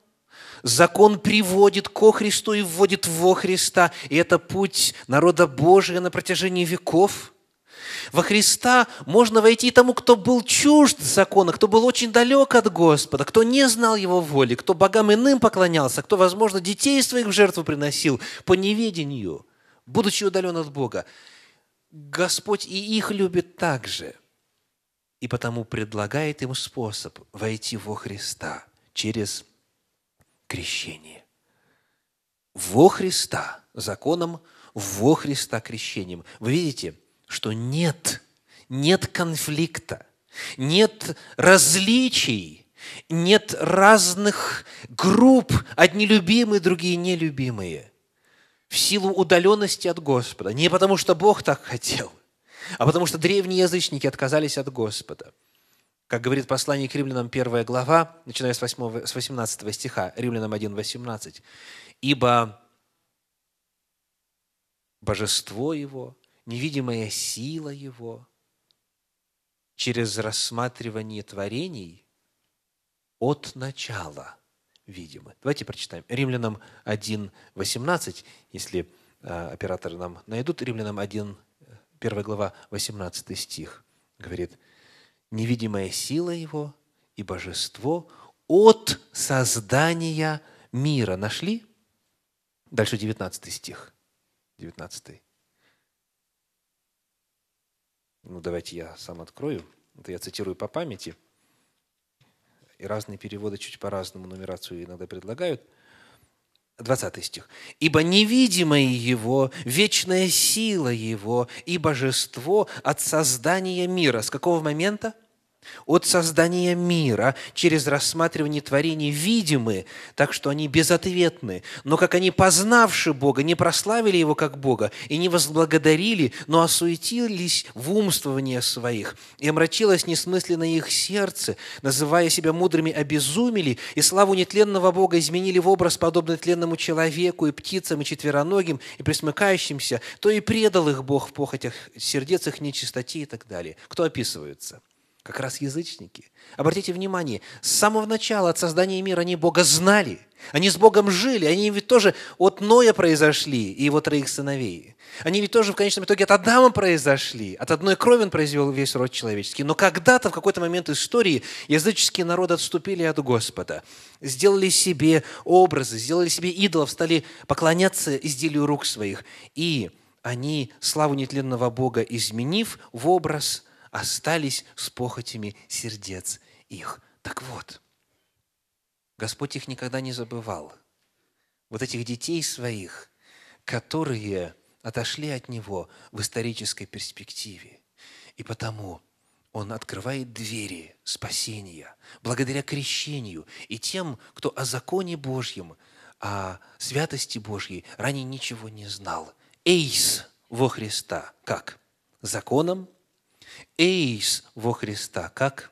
Закон приводит ко Христу и вводит во Христа. И это путь народа Божия на протяжении веков. Во Христа можно войти тому, кто был чужд закона, кто был очень далек от Господа, кто не знал Его воли, кто богам иным поклонялся, кто, возможно, детей своих в жертву приносил по неведению, будучи удален от Бога. Господь и их любит также, и потому предлагает им способ войти во Христа через крещение. Во Христа законом, во Христа крещением. Вы видите, что нет, нет конфликта, нет различий, нет разных групп, одни любимые, другие нелюбимые, в силу удаленности от Господа. Не потому, что Бог так хотел, а потому что древние язычники отказались от Господа. Как говорит послание к римлянам 1 глава, начиная с, 8, с 18 стиха, римлянам 1, 18. «Ибо божество его, невидимая сила его, через рассматривание творений от начала видимы». Давайте прочитаем. Римлянам 1, 18, если э, операторы нам найдут. Римлянам 1, 1 глава, 18 стих. Говорит, невидимая сила Его и Божество от создания мира. Нашли? Дальше 19 стих. 19. Ну, давайте я сам открою. Это я цитирую по памяти. И разные переводы чуть по-разному нумерацию иногда предлагают. 20 стих. «Ибо невидимое Его, вечная сила Его и Божество от создания мира». С какого момента? от создания мира через рассматривание творений видимы, так что они безответны. Но как они, познавши Бога, не прославили Его как Бога и не возблагодарили, но осуетились в умствование своих, и омрачилось несмысленно их сердце, называя себя мудрыми, обезумели, и славу нетленного Бога изменили в образ, подобный тленному человеку и птицам, и четвероногим, и присмыкающимся, то и предал их Бог в похотях сердец их нечистоте и так далее. Кто описывается – как раз язычники. Обратите внимание, с самого начала, от создания мира, они Бога знали, они с Богом жили, они ведь тоже от Ноя произошли и его троих сыновей. Они ведь тоже в конечном итоге от Адама произошли, от одной крови он произвел весь род человеческий. Но когда-то, в какой-то момент истории, языческие народы отступили от Господа, сделали себе образы, сделали себе идолов, стали поклоняться изделию рук своих. И они славу нетленного Бога изменив в образ – остались с похотями сердец их. Так вот, Господь их никогда не забывал. Вот этих детей своих, которые отошли от Него в исторической перспективе. И потому он открывает двери спасения благодаря крещению и тем, кто о законе Божьем, о святости Божьей ранее ничего не знал. Эйс во Христа. Как? Законом – Эйс во Христа, как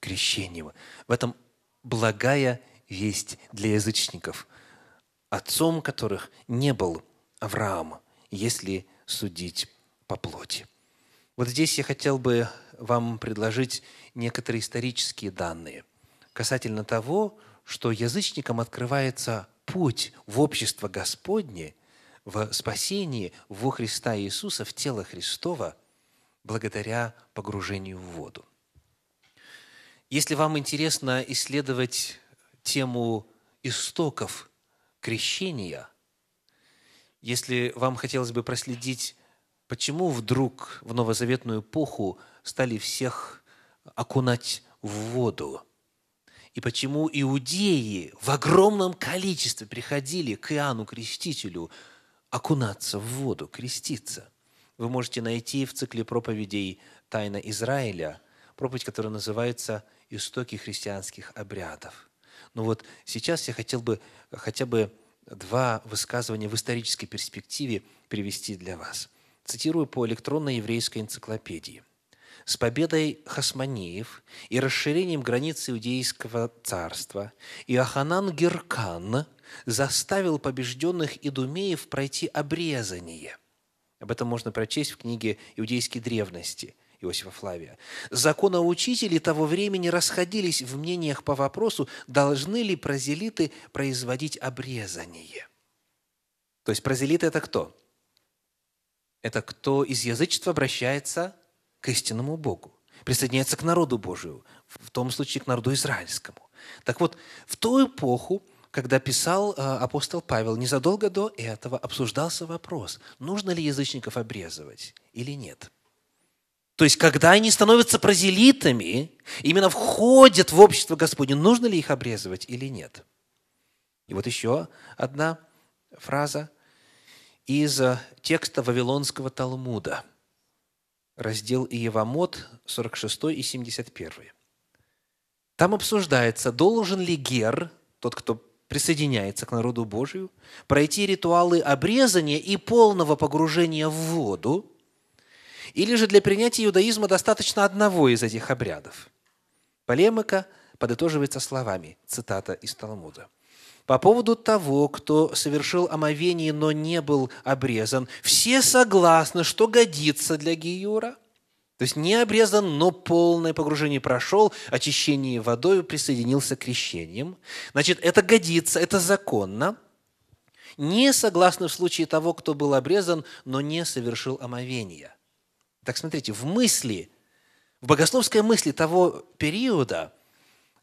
крещение его. В этом благая весть для язычников, отцом которых не был Авраам, если судить по плоти. Вот здесь я хотел бы вам предложить некоторые исторические данные касательно того, что язычникам открывается путь в общество Господне, в спасении во Христа Иисуса, в тело Христова – благодаря погружению в воду. Если вам интересно исследовать тему истоков крещения, если вам хотелось бы проследить, почему вдруг в новозаветную эпоху стали всех окунать в воду, и почему иудеи в огромном количестве приходили к Иоанну Крестителю окунаться в воду, креститься вы можете найти в цикле проповедей «Тайна Израиля» проповедь, которая называется «Истоки христианских обрядов». Но ну вот сейчас я хотел бы хотя бы два высказывания в исторической перспективе привести для вас. Цитирую по электронной еврейской энциклопедии. С победой Хасманиев и расширением границ Иудейского царства Иоханан Геркан заставил побежденных идумеев пройти обрезание – об этом можно прочесть в книге «Иудейские древности» Иосифа Флавия. Законоучители того времени расходились в мнениях по вопросу, должны ли прозелиты производить обрезание. То есть прозелиты – это кто? Это кто из язычества обращается к истинному Богу, присоединяется к народу Божию, в том случае к народу израильскому. Так вот, в ту эпоху – когда писал э, апостол Павел, незадолго до этого обсуждался вопрос, нужно ли язычников обрезывать или нет. То есть, когда они становятся прозелитами, именно входят в общество Господне, нужно ли их обрезывать или нет. И вот еще одна фраза из э, текста Вавилонского Талмуда, раздел Иевамот, 46 и 71. Там обсуждается, должен ли гер, тот, кто присоединяется к народу Божию, пройти ритуалы обрезания и полного погружения в воду, или же для принятия иудаизма достаточно одного из этих обрядов. Полемика подытоживается словами, цитата из Талмуда. По поводу того, кто совершил омовение, но не был обрезан, все согласны, что годится для геюра. То есть не обрезан, но полное погружение прошел, очищение водой присоединился к крещениям. Значит, это годится, это законно. Не согласно в случае того, кто был обрезан, но не совершил омовения. Так смотрите, в мысли, в богословской мысли того периода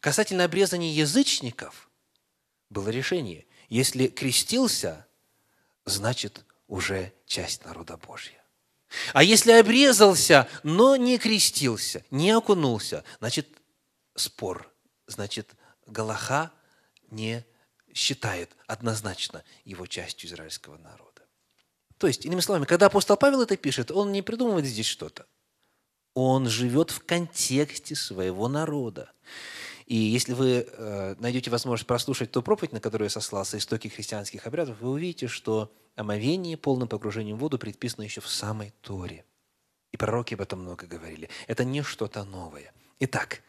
касательно обрезания язычников было решение. Если крестился, значит уже часть народа Божья. А если обрезался, но не крестился, не окунулся, значит, спор. Значит, Галаха не считает однозначно его частью израильского народа. То есть, иными словами, когда апостол Павел это пишет, он не придумывает здесь что-то. Он живет в контексте своего народа. И если вы э, найдете возможность прослушать ту проповедь, на которую я сослался, «Истоки христианских обрядов», вы увидите, что Омовение, полным погружением в воду предписано еще в самой Торе. И пророки об этом много говорили. Это не что-то новое. Итак,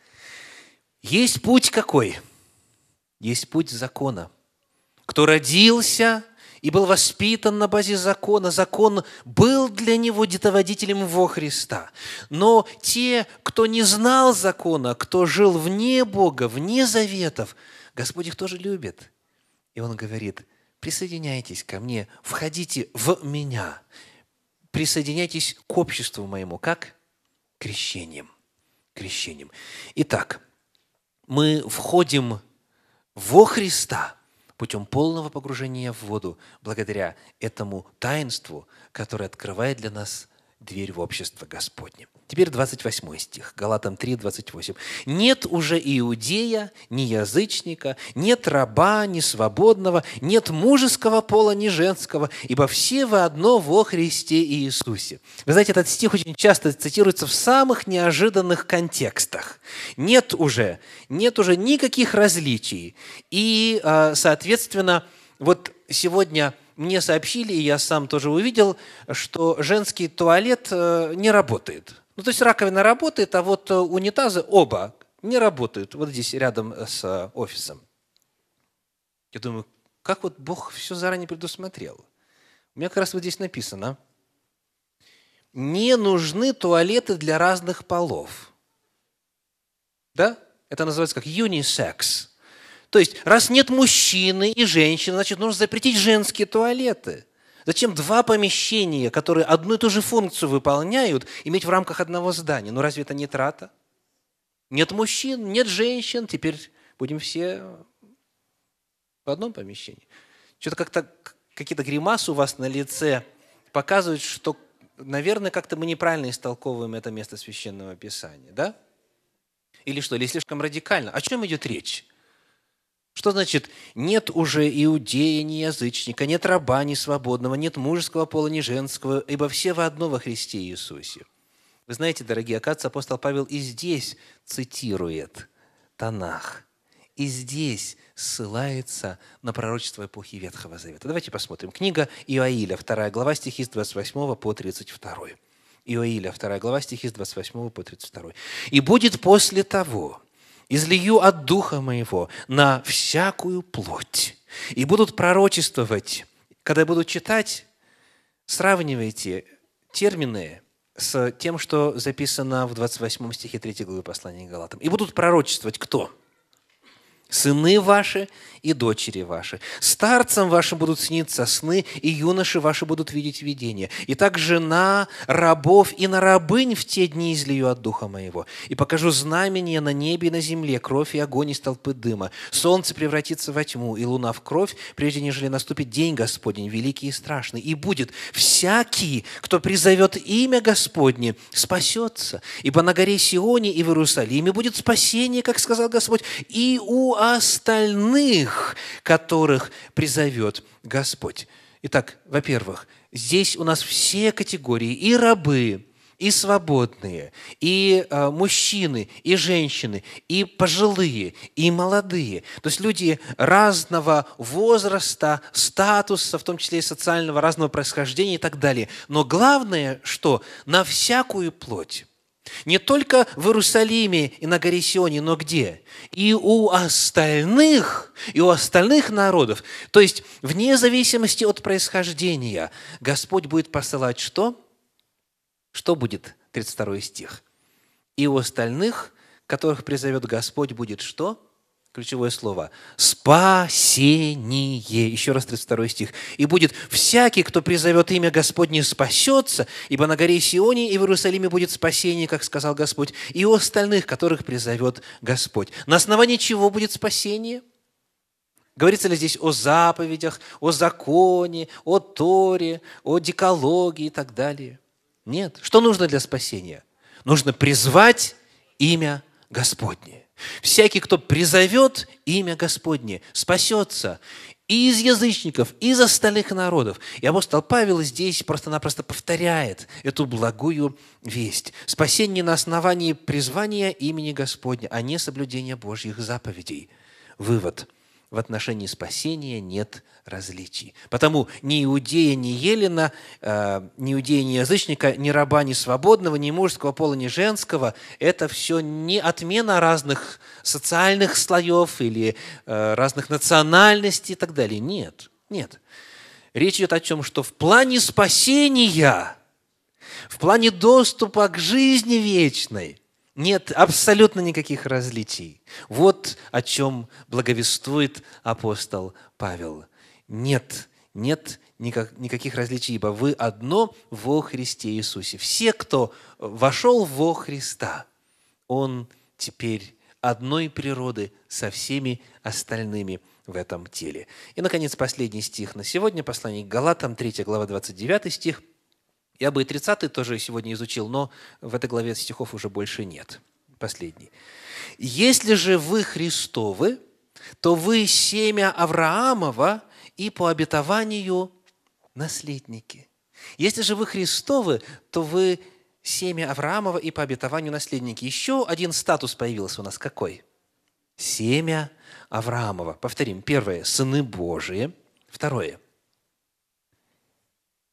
есть путь какой? Есть путь закона. Кто родился и был воспитан на базе закона, закон был для него детоводителем во Христа. Но те, кто не знал закона, кто жил вне Бога, вне заветов, Господь их тоже любит. И Он говорит, присоединяйтесь ко мне, входите в меня, присоединяйтесь к обществу моему. Как? Крещением. Крещением. Итак, мы входим во Христа путем полного погружения в воду, благодаря этому таинству, которое открывает для нас дверь в общество Господне. Теперь 28 стих, Галатам 3, 28. «Нет уже иудея, ни язычника, нет раба, ни свободного, нет мужеского пола, ни женского, ибо все вы одно во Христе Иисусе». Вы знаете, этот стих очень часто цитируется в самых неожиданных контекстах. Нет уже, нет уже никаких различий. И, а, соответственно, вот сегодня – мне сообщили, и я сам тоже увидел, что женский туалет э, не работает. Ну, то есть раковина работает, а вот э, унитазы оба не работают. Вот здесь рядом с э, офисом. Я думаю, как вот Бог все заранее предусмотрел? У меня как раз вот здесь написано. Не нужны туалеты для разных полов. Да? Это называется как юнисекс. То есть, раз нет мужчины и женщины, значит, нужно запретить женские туалеты. Зачем два помещения, которые одну и ту же функцию выполняют, иметь в рамках одного здания? Ну разве это не трата? Нет мужчин, нет женщин, теперь будем все в одном помещении. Что-то как-то какие-то гримасы у вас на лице показывают, что, наверное, как-то мы неправильно истолковываем это место священного писания, да? Или что, или слишком радикально. О чем идет речь? Что значит «нет уже иудея, ни язычника, нет раба, ни свободного, нет мужеского пола, ни женского, ибо все во одно во Христе Иисусе»? Вы знаете, дорогие, оказывается, апостол Павел и здесь цитирует Танах, и здесь ссылается на пророчество эпохи Ветхого Завета. Давайте посмотрим. Книга Иоиля, 2 глава, стихи с 28 по 32. Иоиля, 2 глава, стихи с 28 по 32. «И будет после того, излию от Духа Моего на всякую плоть. И будут пророчествовать. Когда будут читать, сравнивайте термины с тем, что записано в 28 стихе 3 главы послания к Галатам. И будут пророчествовать кто? сыны ваши и дочери ваши. Старцам ваши будут сниться сны, и юноши ваши будут видеть видения. И так жена рабов и на рабынь в те дни излию от Духа моего. И покажу знамение на небе и на земле, кровь и огонь из толпы дыма. Солнце превратится во тьму, и луна в кровь, прежде нежели наступит день Господень, великий и страшный. И будет всякий, кто призовет имя Господне, спасется. Ибо на горе Сионе и в Иерусалиме будет спасение, как сказал Господь, и у остальных, которых призовет Господь. Итак, во-первых, здесь у нас все категории и рабы, и свободные, и э, мужчины, и женщины, и пожилые, и молодые. То есть люди разного возраста, статуса, в том числе и социального, разного происхождения и так далее. Но главное, что на всякую плоть не только в Иерусалиме и на горе Сионе, но где? И у остальных, и у остальных народов. То есть, вне зависимости от происхождения, Господь будет посылать что? Что будет? 32 стих. И у остальных, которых призовет Господь, будет что? ключевое слово. Спасение. Еще раз 32 стих. «И будет всякий, кто призовет имя Господне, спасется, ибо на горе Сионе и в Иерусалиме будет спасение, как сказал Господь, и у остальных, которых призовет Господь». На основании чего будет спасение? Говорится ли здесь о заповедях, о законе, о Торе, о дикологии и так далее? Нет. Что нужно для спасения? Нужно призвать имя Господнее. Всякий, кто призовет имя Господне, спасется и из язычников, и из остальных народов. И апостол Павел здесь просто-напросто повторяет эту благую весть. Спасение на основании призвания имени Господня, а не соблюдения Божьих заповедей. Вывод – в отношении спасения нет различий. Потому ни иудея, ни елена, э, ни иудея, ни язычника, ни раба, ни свободного, ни мужского пола, ни женского – это все не отмена разных социальных слоев или э, разных национальностей и так далее. Нет, нет. Речь идет о том, что в плане спасения, в плане доступа к жизни вечной – нет абсолютно никаких различий. Вот о чем благовествует апостол Павел. Нет, нет никак, никаких различий, ибо вы одно во Христе Иисусе. Все, кто вошел во Христа, Он теперь одной природы со всеми остальными в этом теле. И, наконец, последний стих на сегодня, послание к Галатам, 3 глава, 29 стих – я бы и 30 тоже сегодня изучил, но в этой главе стихов уже больше нет. Последний. «Если же вы Христовы, то вы семя Авраамова и по обетованию наследники». Если же вы Христовы, то вы семя Авраамова и по обетованию наследники. Еще один статус появился у нас. Какой? Семя Авраамова. Повторим. Первое – сыны Божии. Второе –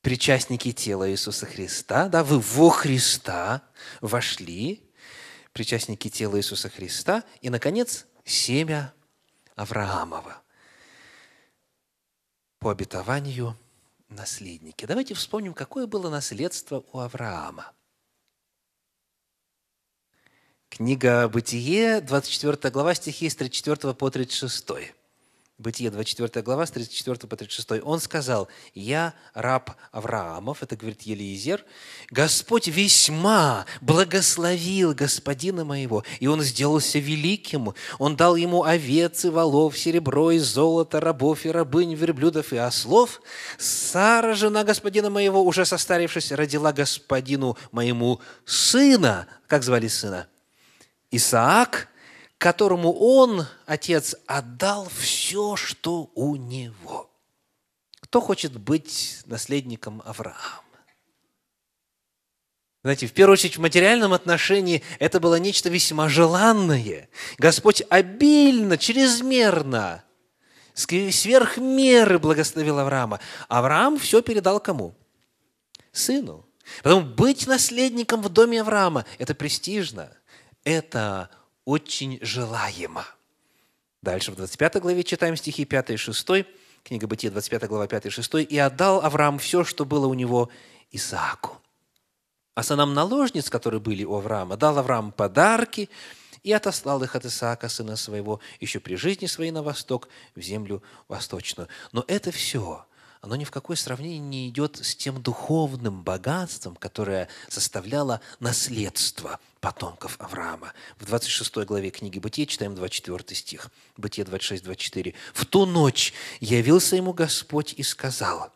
причастники тела Иисуса Христа, да, вы во Христа вошли, причастники тела Иисуса Христа, и, наконец, семя Авраамова по обетованию наследники. Давайте вспомним, какое было наследство у Авраама. Книга «Бытие», 24 глава, стихи с 34 по 36. Бытие 24 глава, с 34 по 36. Он сказал, «Я раб Авраамов», это говорит Елиезер, «Господь весьма благословил господина моего, и он сделался великим. Он дал ему овец и волов, серебро и золото, рабов и рабынь, верблюдов и ослов. Сара, жена господина моего, уже состарившись, родила господину моему сына». Как звали сына? Исаак – которому он, Отец, отдал все, что у него. Кто хочет быть наследником Авраама? Знаете, в первую очередь в материальном отношении это было нечто весьма желанное. Господь обильно, чрезмерно, сверх меры благословил Авраама. Авраам все передал кому? Сыну. Потому быть наследником в доме Авраама – это престижно, это очень желаемо. Дальше в 25 главе читаем стихи 5 и 6, книга Бытия, 25 глава 5 и 6. «И отдал Авраам все, что было у него Исааку». А сынам наложниц, которые были у Авраама, дал Авраам подарки и отослал их от Исаака, сына своего, еще при жизни своей на восток, в землю восточную. Но это все – оно ни в какое сравнение не идет с тем духовным богатством, которое составляло наследство потомков Авраама. В 26 главе книги Бытие читаем 24 стих. Бытие 26, 24. «В ту ночь явился ему Господь и сказал,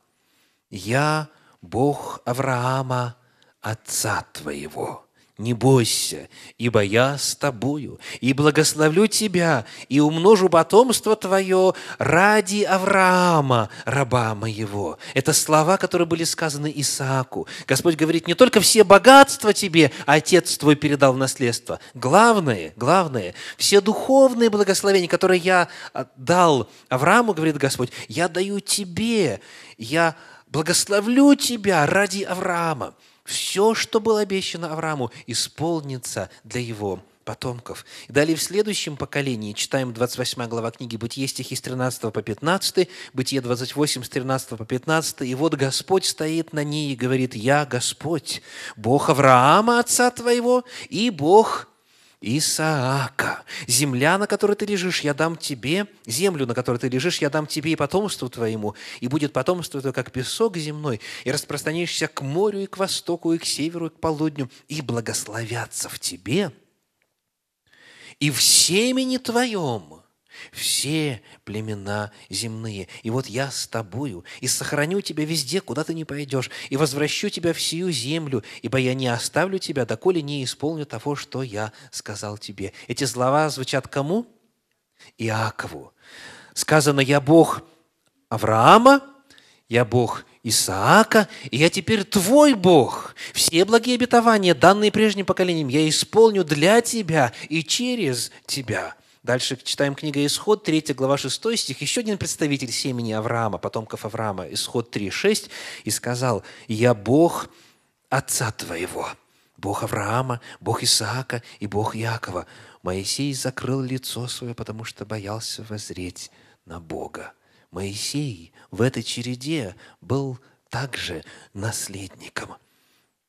«Я Бог Авраама, отца твоего, не бойся, ибо я с тобою, и благословлю тебя, и умножу потомство твое ради Авраама, раба моего». Это слова, которые были сказаны Исааку. Господь говорит, не только все богатства тебе отец твой передал в наследство. Главное, главное, все духовные благословения, которые я а, дал Аврааму, говорит Господь, я даю тебе, я благословлю тебя ради Авраама. Все, что было обещано Аврааму, исполнится для его потомков. И далее в следующем поколении, читаем 28 глава книги «Бытие» стихи с 13 по 15, «Бытие» 28 с 13 по 15, «И вот Господь стоит на ней и говорит, «Я Господь, Бог Авраама, отца твоего, и Бог Исаака. Земля, на которой ты лежишь, я дам тебе, землю, на которой ты лежишь, я дам тебе и потомству твоему, и будет потомство твое, как песок земной, и распространишься к морю, и к востоку, и к северу, и к полудню, и благословятся в тебе, и в семени твоем – все племена земные. И вот я с тобою, и сохраню тебя везде, куда ты не пойдешь, и возвращу тебя в сию землю, ибо я не оставлю тебя, доколе не исполню того, что я сказал тебе». Эти слова звучат кому? Иакову. Сказано «Я Бог Авраама, я Бог Исаака, и я теперь твой Бог. Все благие обетования, данные прежним поколениям, я исполню для тебя и через тебя». Дальше читаем книга «Исход», 3 глава, 6 стих. Еще один представитель семени Авраама, потомков Авраама, Исход 3, 6. «И сказал, я Бог отца твоего, Бог Авраама, Бог Исаака и Бог Якова. Моисей закрыл лицо свое, потому что боялся возреть на Бога». Моисей в этой череде был также наследником.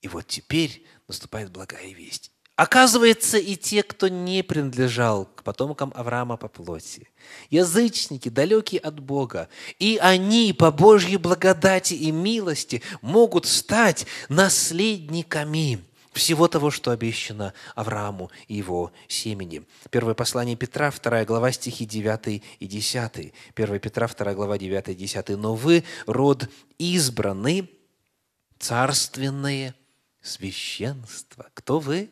И вот теперь наступает благая весть. Оказывается, и те, кто не принадлежал к потомкам Авраама по плоти, язычники, далекие от Бога, и они по Божьей благодати и милости могут стать наследниками всего того, что обещано Аврааму и его семени. Первое послание Петра, 2 глава, стихи 9 и 10. 1 Петра, 2 глава, 9 и 10. «Но вы, род избранный, царственное священство». Кто вы?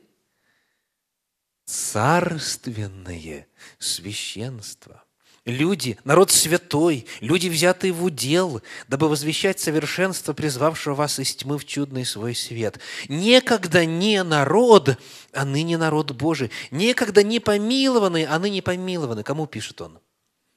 царственное священство. Люди, народ святой, люди, взятые в удел, дабы возвещать совершенство, призвавшего вас из тьмы в чудный свой свет. Некогда не народ, а ныне народ Божий. Некогда не помилованный, а ныне помилованы. Кому пишет он?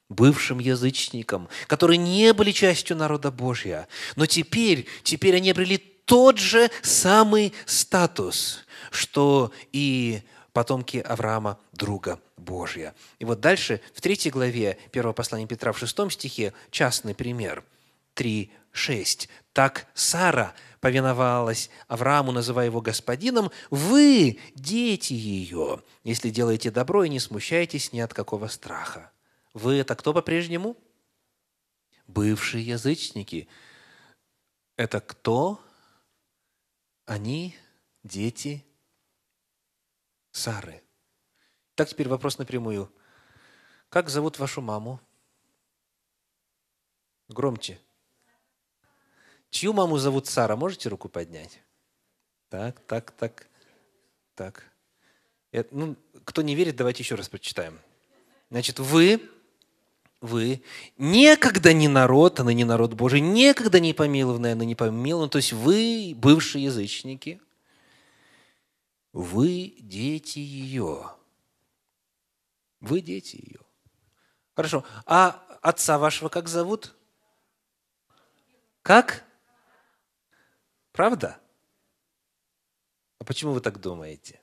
бывшим язычникам, которые не были частью народа Божия, Но теперь, теперь они обрели тот же самый статус, что и потомки Авраама, друга Божия. И вот дальше, в третьей главе первого послания Петра, в шестом стихе, частный пример. 3.6. «Так Сара повиновалась Аврааму, называя его господином, вы, дети ее, если делаете добро и не смущаетесь ни от какого страха». Вы – это кто по-прежнему? Бывшие язычники. Это кто? Они – дети Сары. Так теперь вопрос напрямую. Как зовут вашу маму? Громче. Чью маму зовут Сара? Можете руку поднять? Так, так, так, так. Это, ну, кто не верит, давайте еще раз прочитаем. Значит, вы, вы некогда не народ, а ныне народ Божий, некогда не помилованное, а ныне помилован, то есть вы, бывшие язычники – вы дети ее. Вы дети ее. Хорошо. А отца вашего как зовут? Как? Правда? А почему вы так думаете?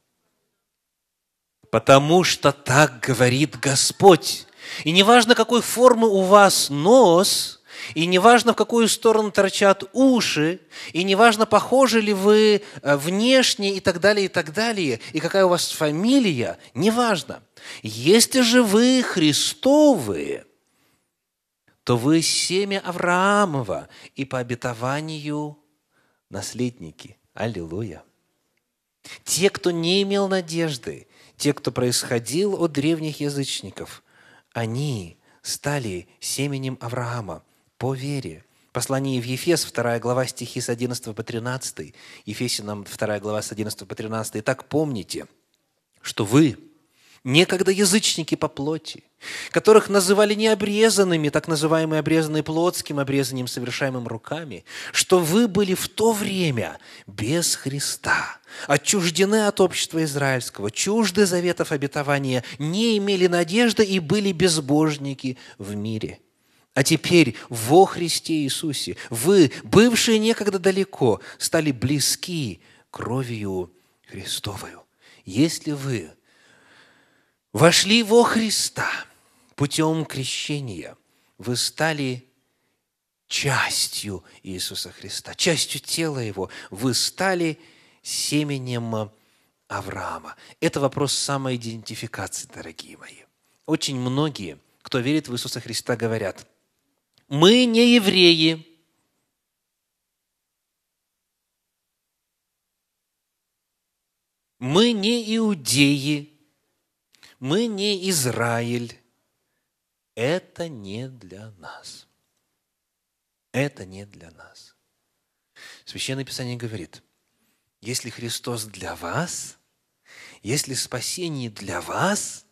Потому что так говорит Господь. И неважно, какой формы у вас нос – и неважно, в какую сторону торчат уши, и неважно, похожи ли вы э, внешне и так далее, и так далее, и какая у вас фамилия, неважно. Если же вы Христовые, то вы семя Авраамова и по обетованию наследники. Аллилуйя! Те, кто не имел надежды, те, кто происходил от древних язычников, они стали семенем Авраама по вере. Послание в Ефес, 2 глава, стихи с 11 по 13. Ефесинам 2 глава с 11 по 13. «Итак, помните, что вы, некогда язычники по плоти, которых называли необрезанными, так называемые обрезанные плотским обрезанием, совершаемым руками, что вы были в то время без Христа, отчуждены от общества израильского, чужды заветов обетования, не имели надежды и были безбожники в мире – а теперь во Христе Иисусе вы, бывшие некогда далеко, стали близки кровью Христовою. Если вы вошли во Христа путем крещения, вы стали частью Иисуса Христа, частью тела Его. Вы стали семенем Авраама. Это вопрос самоидентификации, дорогие мои. Очень многие, кто верит в Иисуса Христа, говорят, мы не евреи. Мы не иудеи, мы не Израиль. Это не для нас. Это не для нас. Священное Писание говорит, если Христос для вас, если спасение для вас –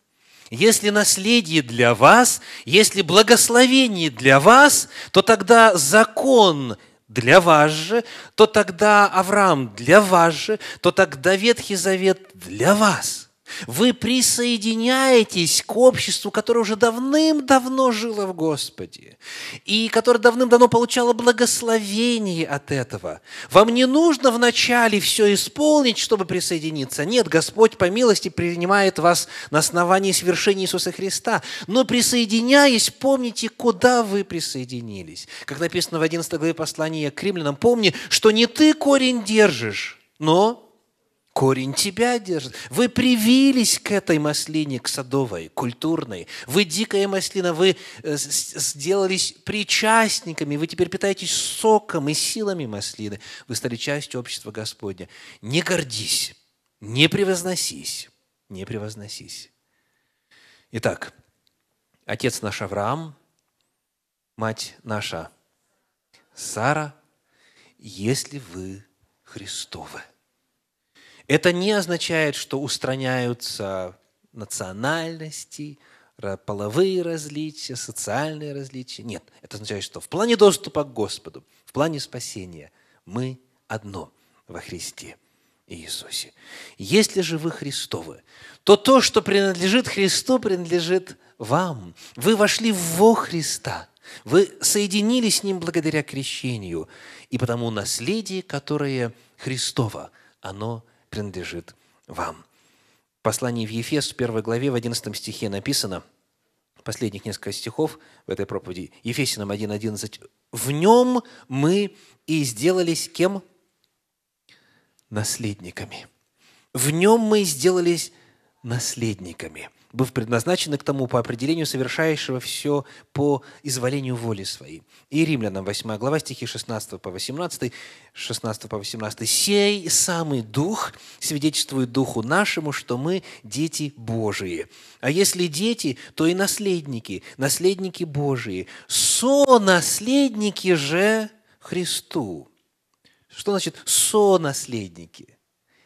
если наследие для вас, если благословение для вас, то тогда закон для вас же, то тогда Авраам для вас же, то тогда Ветхий Завет для вас – вы присоединяетесь к обществу, которое уже давным-давно жило в Господе и которое давным-давно получало благословение от этого. Вам не нужно вначале все исполнить, чтобы присоединиться. Нет, Господь по милости принимает вас на основании свершения Иисуса Христа. Но присоединяясь, помните, куда вы присоединились. Как написано в 11 главе послания к римлянам, помни, что не ты корень держишь, но Корень тебя держит. Вы привились к этой маслине, к садовой, культурной. Вы дикая маслина, вы э, сделались причастниками, вы теперь питаетесь соком и силами маслины. Вы стали частью общества Господня. Не гордись, не превозносись, не превозносись. Итак, отец наш Авраам, мать наша Сара, если вы Христовы. Это не означает, что устраняются национальности, половые различия, социальные различия. Нет, это означает, что в плане доступа к Господу, в плане спасения мы одно во Христе Иисусе. Если же вы Христовы, то то, что принадлежит Христу, принадлежит вам. Вы вошли во Христа. Вы соединились с Ним благодаря крещению. И потому наследие, которое Христово, оно – принадлежит вам. В послании в Ефес, в первой главе, в 11 стихе написано, последних несколько стихов в этой проповеди, Ефесинам 1.11, «В нем мы и сделались кем? Наследниками». В нем мы и сделались наследниками – быв предназначены к тому по определению совершающего все по изволению воли своей. И Римлянам 8 глава, стихи 16 по 18, 16 по 18. «Сей самый Дух свидетельствует Духу нашему, что мы дети Божии. А если дети, то и наследники, наследники Божии, сонаследники же Христу». Что значит «сонаследники»?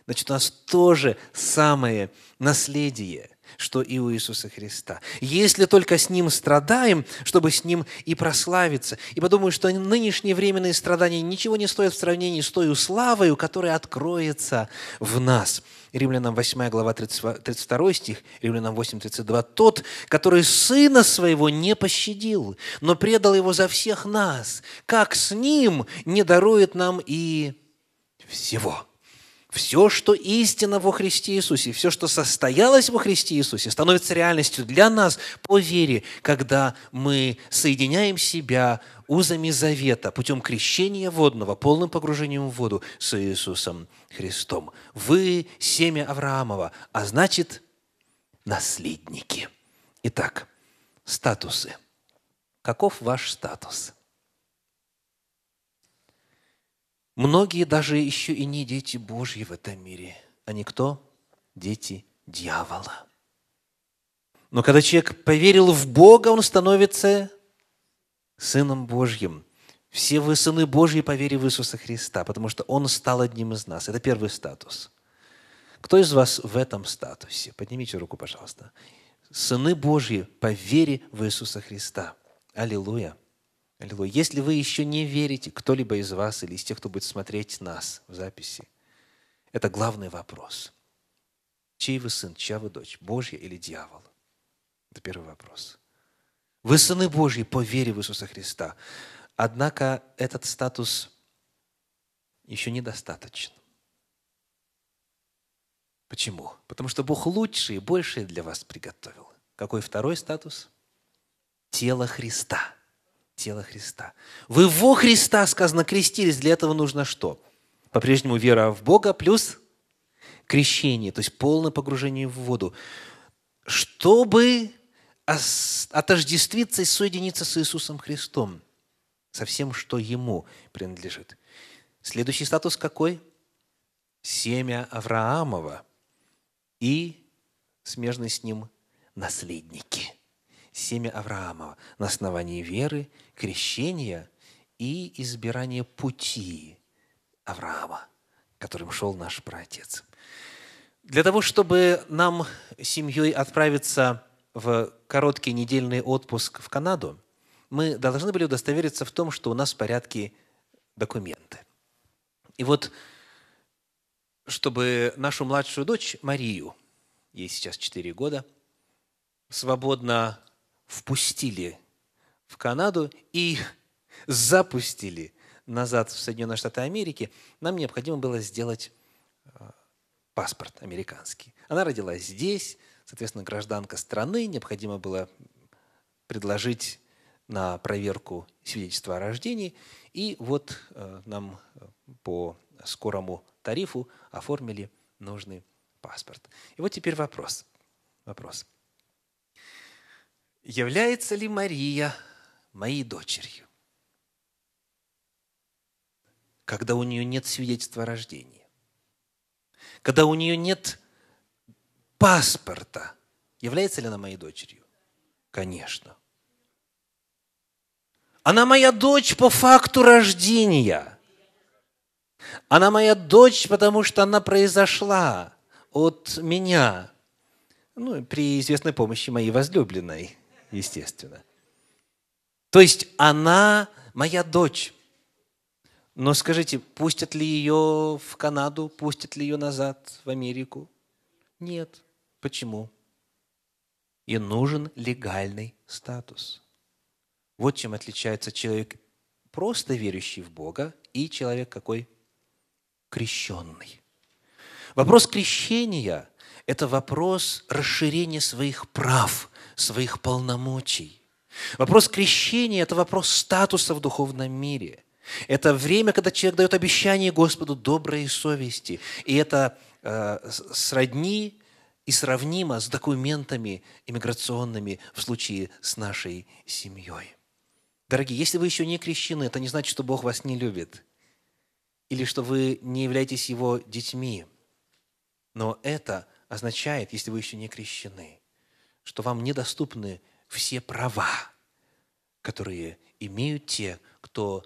Значит, у нас тоже самое наследие – что и у Иисуса Христа. Если только с Ним страдаем, чтобы с Ним и прославиться. И подумаю, что нынешние временные страдания ничего не стоят в сравнении с той славою, которая откроется в нас. Римлянам 8 глава 32 стих, Римлянам 8, 32. «Тот, который сына своего не пощадил, но предал его за всех нас, как с ним не дарует нам и всего» все, что истинно во Христе Иисусе, все, что состоялось во Христе Иисусе, становится реальностью для нас по вере, когда мы соединяем себя узами завета путем крещения водного, полным погружением в воду с Иисусом Христом. Вы – семя Авраамова, а значит, наследники. Итак, статусы. Каков ваш статус? Многие даже еще и не дети Божьи в этом мире. Они кто? Дети дьявола. Но когда человек поверил в Бога, он становится Сыном Божьим. Все вы сыны Божьи по вере в Иисуса Христа, потому что Он стал одним из нас. Это первый статус. Кто из вас в этом статусе? Поднимите руку, пожалуйста. Сыны Божьи по вере в Иисуса Христа. Аллилуйя. Аллилуйя. Если вы еще не верите, кто-либо из вас или из тех, кто будет смотреть нас в записи, это главный вопрос. Чей вы сын, чья вы дочь, Божья или дьявол? Это первый вопрос. Вы сыны Божьи по вере в Иисуса Христа. Однако этот статус еще недостаточен. Почему? Потому что Бог лучше и большее для вас приготовил. Какой второй статус? Тело Христа – тело Христа. Вы во Христа, сказано, крестились. Для этого нужно что? По-прежнему вера в Бога плюс крещение, то есть полное погружение в воду. Чтобы отождествиться и соединиться с Иисусом Христом, со всем, что Ему принадлежит. Следующий статус какой? Семя Авраамова и смежный с ним наследники. Семя Авраамова на основании веры – крещение и избирание пути Авраама, которым шел наш праотец. Для того, чтобы нам семьей отправиться в короткий недельный отпуск в Канаду, мы должны были удостовериться в том, что у нас в порядке документы. И вот, чтобы нашу младшую дочь Марию, ей сейчас 4 года, свободно впустили в Канаду и запустили назад в Соединенные Штаты Америки, нам необходимо было сделать э, паспорт американский. Она родилась здесь, соответственно, гражданка страны, необходимо было предложить на проверку свидетельство о рождении. И вот э, нам э, по скорому тарифу оформили нужный паспорт. И вот теперь вопрос. Вопрос. Является ли Мария моей дочерью, когда у нее нет свидетельства о рождении, когда у нее нет паспорта, является ли она моей дочерью? Конечно. Она моя дочь по факту рождения. Она моя дочь, потому что она произошла от меня. Ну, при известной помощи моей возлюбленной, естественно. То есть она моя дочь. Но скажите, пустят ли ее в Канаду, пустят ли ее назад в Америку? Нет. Почему? И нужен легальный статус. Вот чем отличается человек, просто верующий в Бога, и человек какой? Крещенный. Вопрос крещения – это вопрос расширения своих прав, своих полномочий – Вопрос крещения – это вопрос статуса в духовном мире. Это время, когда человек дает обещание Господу доброй совести. И это э, сродни и сравнимо с документами иммиграционными в случае с нашей семьей. Дорогие, если вы еще не крещены, это не значит, что Бог вас не любит или что вы не являетесь Его детьми. Но это означает, если вы еще не крещены, что вам недоступны все права, которые имеют те, кто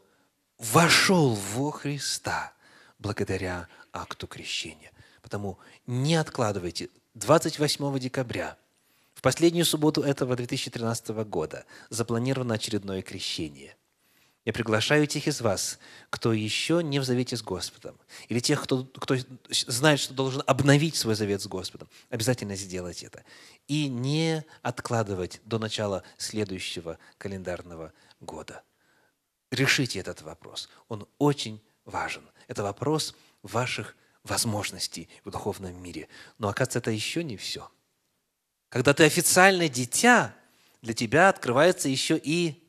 вошел во Христа благодаря акту крещения. Потому не откладывайте. 28 декабря, в последнюю субботу этого 2013 года, запланировано очередное крещение. Я приглашаю тех из вас, кто еще не в завете с Господом, или тех, кто, кто знает, что должен обновить свой завет с Господом. Обязательно сделать это. И не откладывать до начала следующего календарного года. Решите этот вопрос. Он очень важен. Это вопрос ваших возможностей в духовном мире. Но, оказывается, это еще не все. Когда ты официальное дитя, для тебя открывается еще и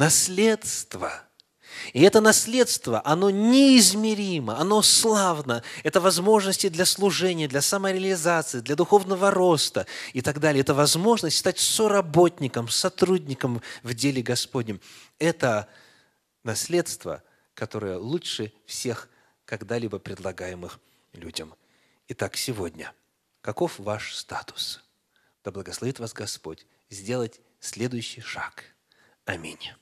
наследство. И это наследство, оно неизмеримо, оно славно. Это возможности для служения, для самореализации, для духовного роста и так далее. Это возможность стать соработником, сотрудником в деле Господнем. Это наследство, которое лучше всех когда-либо предлагаемых людям. Итак, сегодня каков ваш статус? Да благословит вас Господь сделать следующий шаг. Аминь.